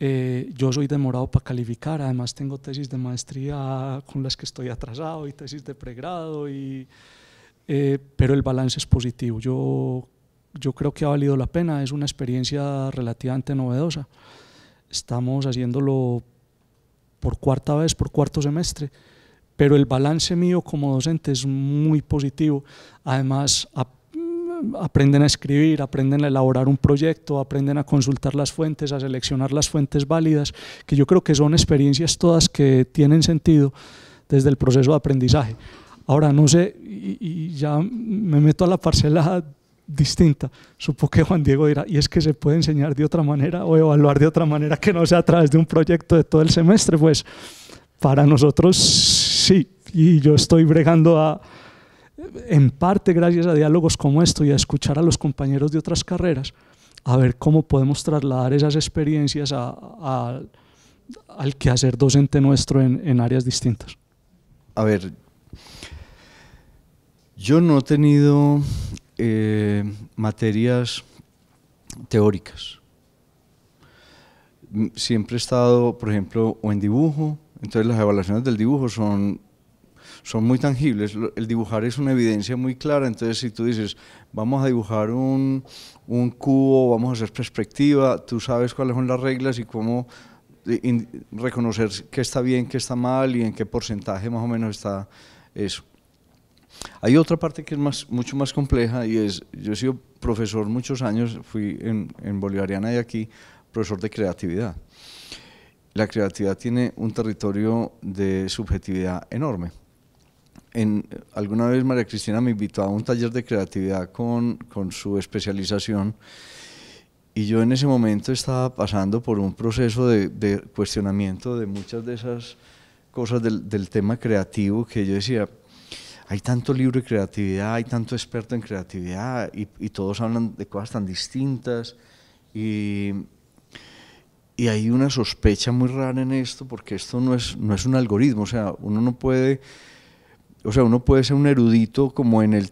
Eh, yo soy demorado para calificar, además tengo tesis de maestría con las que estoy atrasado y tesis de pregrado, y, eh, pero el balance es positivo. Yo, yo creo que ha valido la pena, es una experiencia relativamente novedosa. Estamos haciéndolo por cuarta vez, por cuarto semestre, pero el balance mío como docente es muy positivo. Además, a aprenden a escribir, aprenden a elaborar un proyecto, aprenden a consultar las fuentes, a seleccionar las fuentes válidas, que yo creo que son experiencias todas que tienen sentido desde el proceso de aprendizaje. Ahora, no sé, y, ya me meto a la parcela distinta. supo que Juan Diego dirá, y es que se puede enseñar de otra manera o evaluar de otra manera que no sea a través de un proyecto de todo el semestre. Pues para nosotros sí, y yo estoy bregando a, en parte gracias a diálogos como esto y a escuchar a los compañeros de otras carreras, a ver cómo podemos trasladar esas experiencias a, que al quehacer docente nuestro en, áreas distintas. A ver, yo no he tenido eh, materias teóricas. Mm, siempre he estado, por ejemplo, o en dibujo, entonces las evaluaciones del dibujo son son muy tangibles. El dibujar es una evidencia muy clara, entonces si tú dices, vamos a dibujar un, cubo, vamos a hacer perspectiva, tú sabes cuáles son las reglas y cómo eh, reconocer qué está bien, qué está mal y en qué porcentaje más o menos está eso. Hay otra parte que es más, mucho más compleja y es, yo he sido profesor muchos años, fui en, en Bolivariana y aquí, profesor de creatividad. La creatividad tiene un territorio de subjetividad enorme en, alguna vez María Cristina me invitó a un taller de creatividad con, con su especialización y yo en ese momento estaba pasando por un proceso de, cuestionamiento de muchas de esas cosas del, tema creativo que yo decía, hay tanto libro de creatividad, hay tanto experto en creatividad y, todos hablan de cosas tan distintas y, y, hay una sospecha muy rara en esto porque esto no es, no es un algoritmo, o sea, uno no puede o sea, uno puede ser un erudito como en,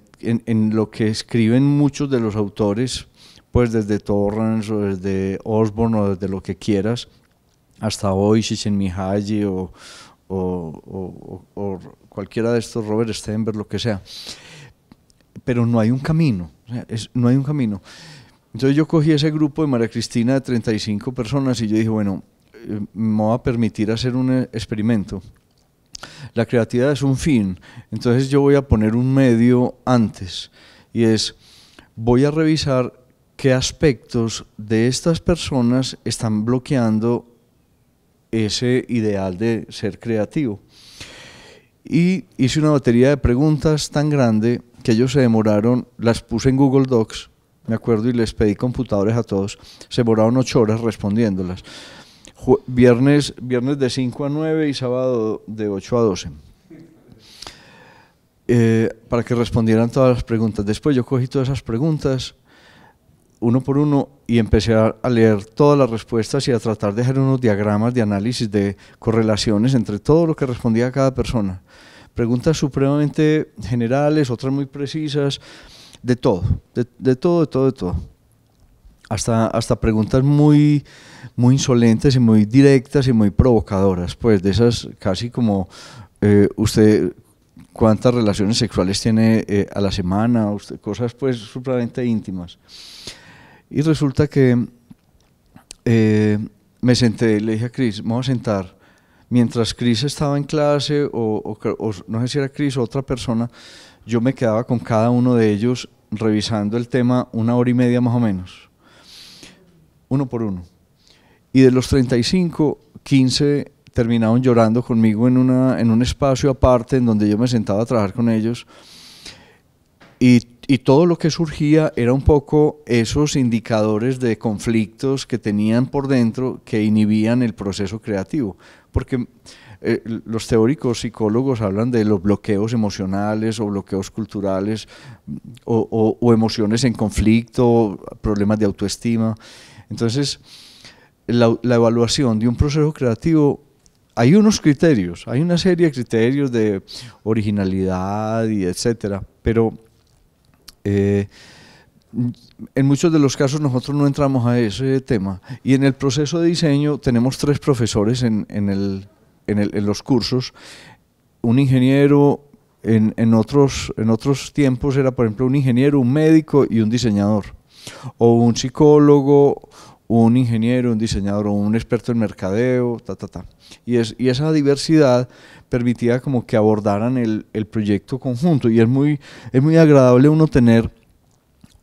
lo que escriben muchos de los autores, pues desde Torrance o desde Osborne o desde lo que quieras, hasta hoy Shichen o, o, o, o, cualquiera de estos, Robert Stenberg, lo que sea. Pero no hay un camino, no hay un camino. Entonces yo cogí ese grupo de María Cristina de 35 personas y yo dije, bueno, eh, me voy a permitir hacer un eh, experimento la creatividad es un fin, entonces yo voy a poner un medio antes y es, voy a revisar qué aspectos de estas personas están bloqueando ese ideal de ser creativo. Y hice una batería de preguntas tan grande que ellos se demoraron, las puse en Google Docs, me acuerdo, y les pedí computadores a todos, se demoraron ocho horas respondiéndolas viernes, viernes de 5 a 9 y sábado de 8 a 12. Eh, para que respondieran todas las preguntas. Después yo cogí todas esas preguntas uno por uno y empecé a leer todas las respuestas y a tratar de hacer unos diagramas de análisis de correlaciones entre todo lo que respondía cada persona. Preguntas supremamente generales, otras muy precisas, de todo, de, todo, de todo, de todo. Hasta, hasta preguntas muy muy insolentes y muy directas y muy provocadoras, pues de esas casi como eh, usted cuántas relaciones sexuales tiene eh, a la semana, cosas pues supramente íntimas. Y resulta que eh, me senté, le dije a Cris, vamos a sentar. Mientras Cris estaba en clase, o, o, no sé si era Cris o otra persona, yo me quedaba con cada uno de ellos revisando el tema una hora y media más o menos. Uno por uno. Y de los 35, 15 terminaron llorando conmigo en, una, en un espacio aparte en donde yo me sentaba a trabajar con ellos. Y, todo lo que surgía era un poco esos indicadores de conflictos que tenían por dentro que inhibían el proceso creativo. Porque eh, los teóricos psicólogos hablan de los bloqueos emocionales o bloqueos culturales mm, o emociones en conflicto, problemas de autoestima. Entonces, la, evaluación de un proceso creativo hay unos criterios, hay una serie de criterios de originalidad y etcétera, pero eh, en muchos de los casos nosotros no entramos a ese tema. Y en el proceso de diseño tenemos tres profesores en, los cursos, un ingeniero, en, otros, en otros tiempos era por ejemplo un ingeniero, un médico y un diseñador, o un psicólogo un ingeniero, un diseñador un experto en mercadeo, ta, ta, ta. Y, es, esa diversidad permitía como que abordaran el, proyecto conjunto y es muy, es muy agradable uno tener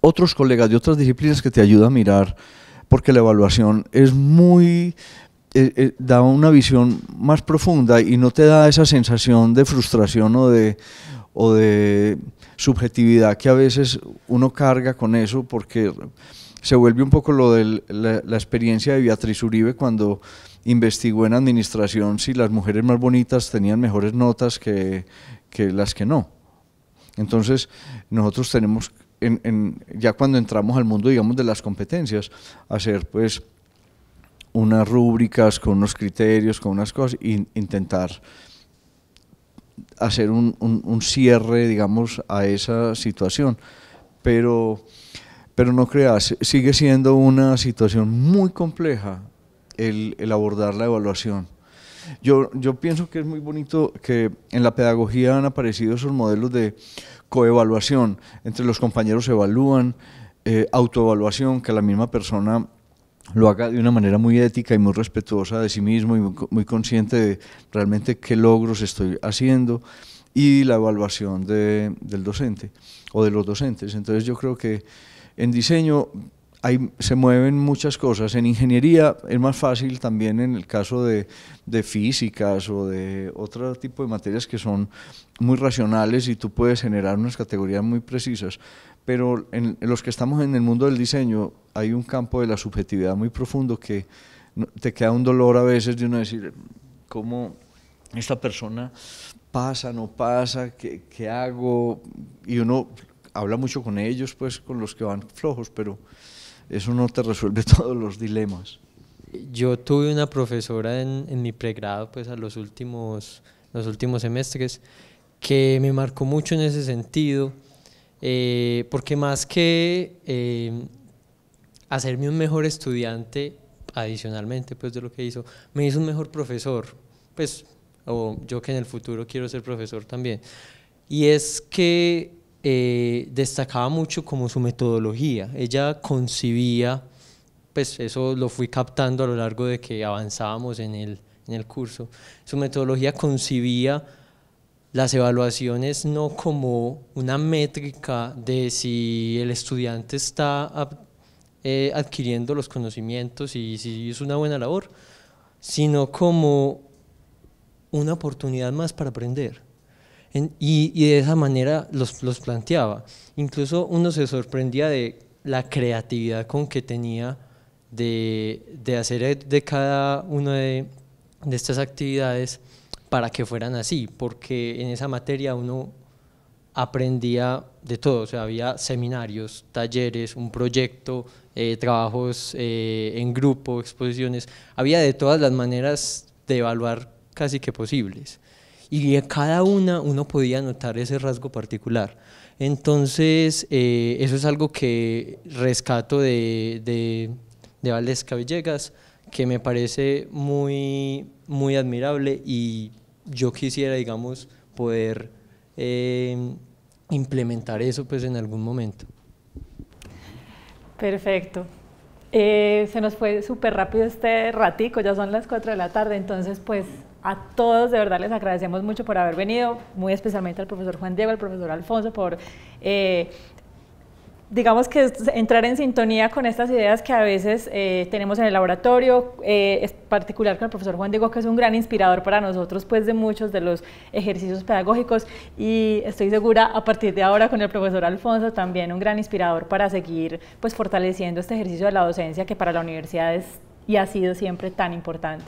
otros colegas de otras disciplinas que te ayudan a mirar, porque la evaluación es muy, eh, eh, da una visión más profunda y no te da esa sensación de frustración o de, o de subjetividad que a veces uno carga con eso, porque se vuelve un poco lo de la, experiencia de Beatriz Uribe cuando investigó en administración si las mujeres más bonitas tenían mejores notas que, las que no. Entonces, nosotros tenemos, ya cuando entramos al mundo, digamos, de las competencias, hacer pues unas rúbricas con unos criterios, con unas cosas, e intentar hacer un, un cierre, digamos, a esa situación. Pero pero no creas, sigue siendo una situación muy compleja el, abordar la evaluación. Yo, yo, pienso que es muy bonito que en la pedagogía han aparecido esos modelos de coevaluación. Entre los compañeros se evalúan, eh, autoevaluación, que la misma persona lo haga de una manera muy ética y muy respetuosa de sí mismo y muy, consciente de realmente qué logros estoy haciendo y la evaluación de, del docente o de los docentes. Entonces yo creo que en diseño hay, se mueven muchas cosas. En ingeniería es más fácil también en el caso de, de, físicas o de otro tipo de materias que son muy racionales y tú puedes generar unas categorías muy precisas. Pero en, los que estamos en el mundo del diseño hay un campo de la subjetividad muy profundo que te queda un dolor a veces de uno decir cómo esta persona pasa, no pasa, qué, qué hago. Y uno habla mucho con ellos, pues con los que van flojos, pero eso no te resuelve [laughs] todos los dilemas. Yo tuve una profesora en, mi pregrado, pues a los últimos, los últimos semestres, que me marcó mucho en ese sentido, eh, porque más que eh, hacerme un mejor estudiante, adicionalmente pues de lo que hizo, me hizo un mejor profesor, pues, o yo que en el futuro quiero ser profesor también, y es que eh, destacaba mucho como su metodología. Ella concibía, pues eso lo fui captando a lo largo de que avanzábamos en el, en el curso, su metodología concibía las evaluaciones no como una métrica de si el estudiante está eh, adquiriendo los conocimientos y si es una buena labor, sino como una oportunidad más para aprender y, de esa manera los, los planteaba. Incluso uno se sorprendía de la creatividad con que tenía de, de hacer e, de cada una de, de estas actividades para que fueran así, porque en esa materia uno aprendía de todo, o sea, había seminarios, talleres, un proyecto, eh, trabajos eh, en grupo, exposiciones, había de todas las maneras de evaluar casi que posibles y en cada una uno podía notar ese rasgo particular. Entonces, eh, eso es algo que rescato de, de, de que me parece muy, muy admirable y yo quisiera, digamos, poder eh, implementar eso pues en algún momento. Perfecto. Eh, se nos fue súper rápido este ratico, ya son las 4 de la tarde, entonces pues a todos de verdad les agradecemos mucho por haber venido, muy especialmente al profesor Juan Diego, al profesor Alfonso, por eh, digamos que entrar en sintonía con estas ideas que a veces eh, tenemos en el laboratorio, eh, es particular con el profesor Juan Diego, que es un gran inspirador para nosotros, pues de muchos de los ejercicios pedagógicos y estoy segura a partir de ahora con el profesor Alfonso también un gran inspirador para seguir pues fortaleciendo este ejercicio de la docencia que para la universidad es y ha sido siempre tan importante.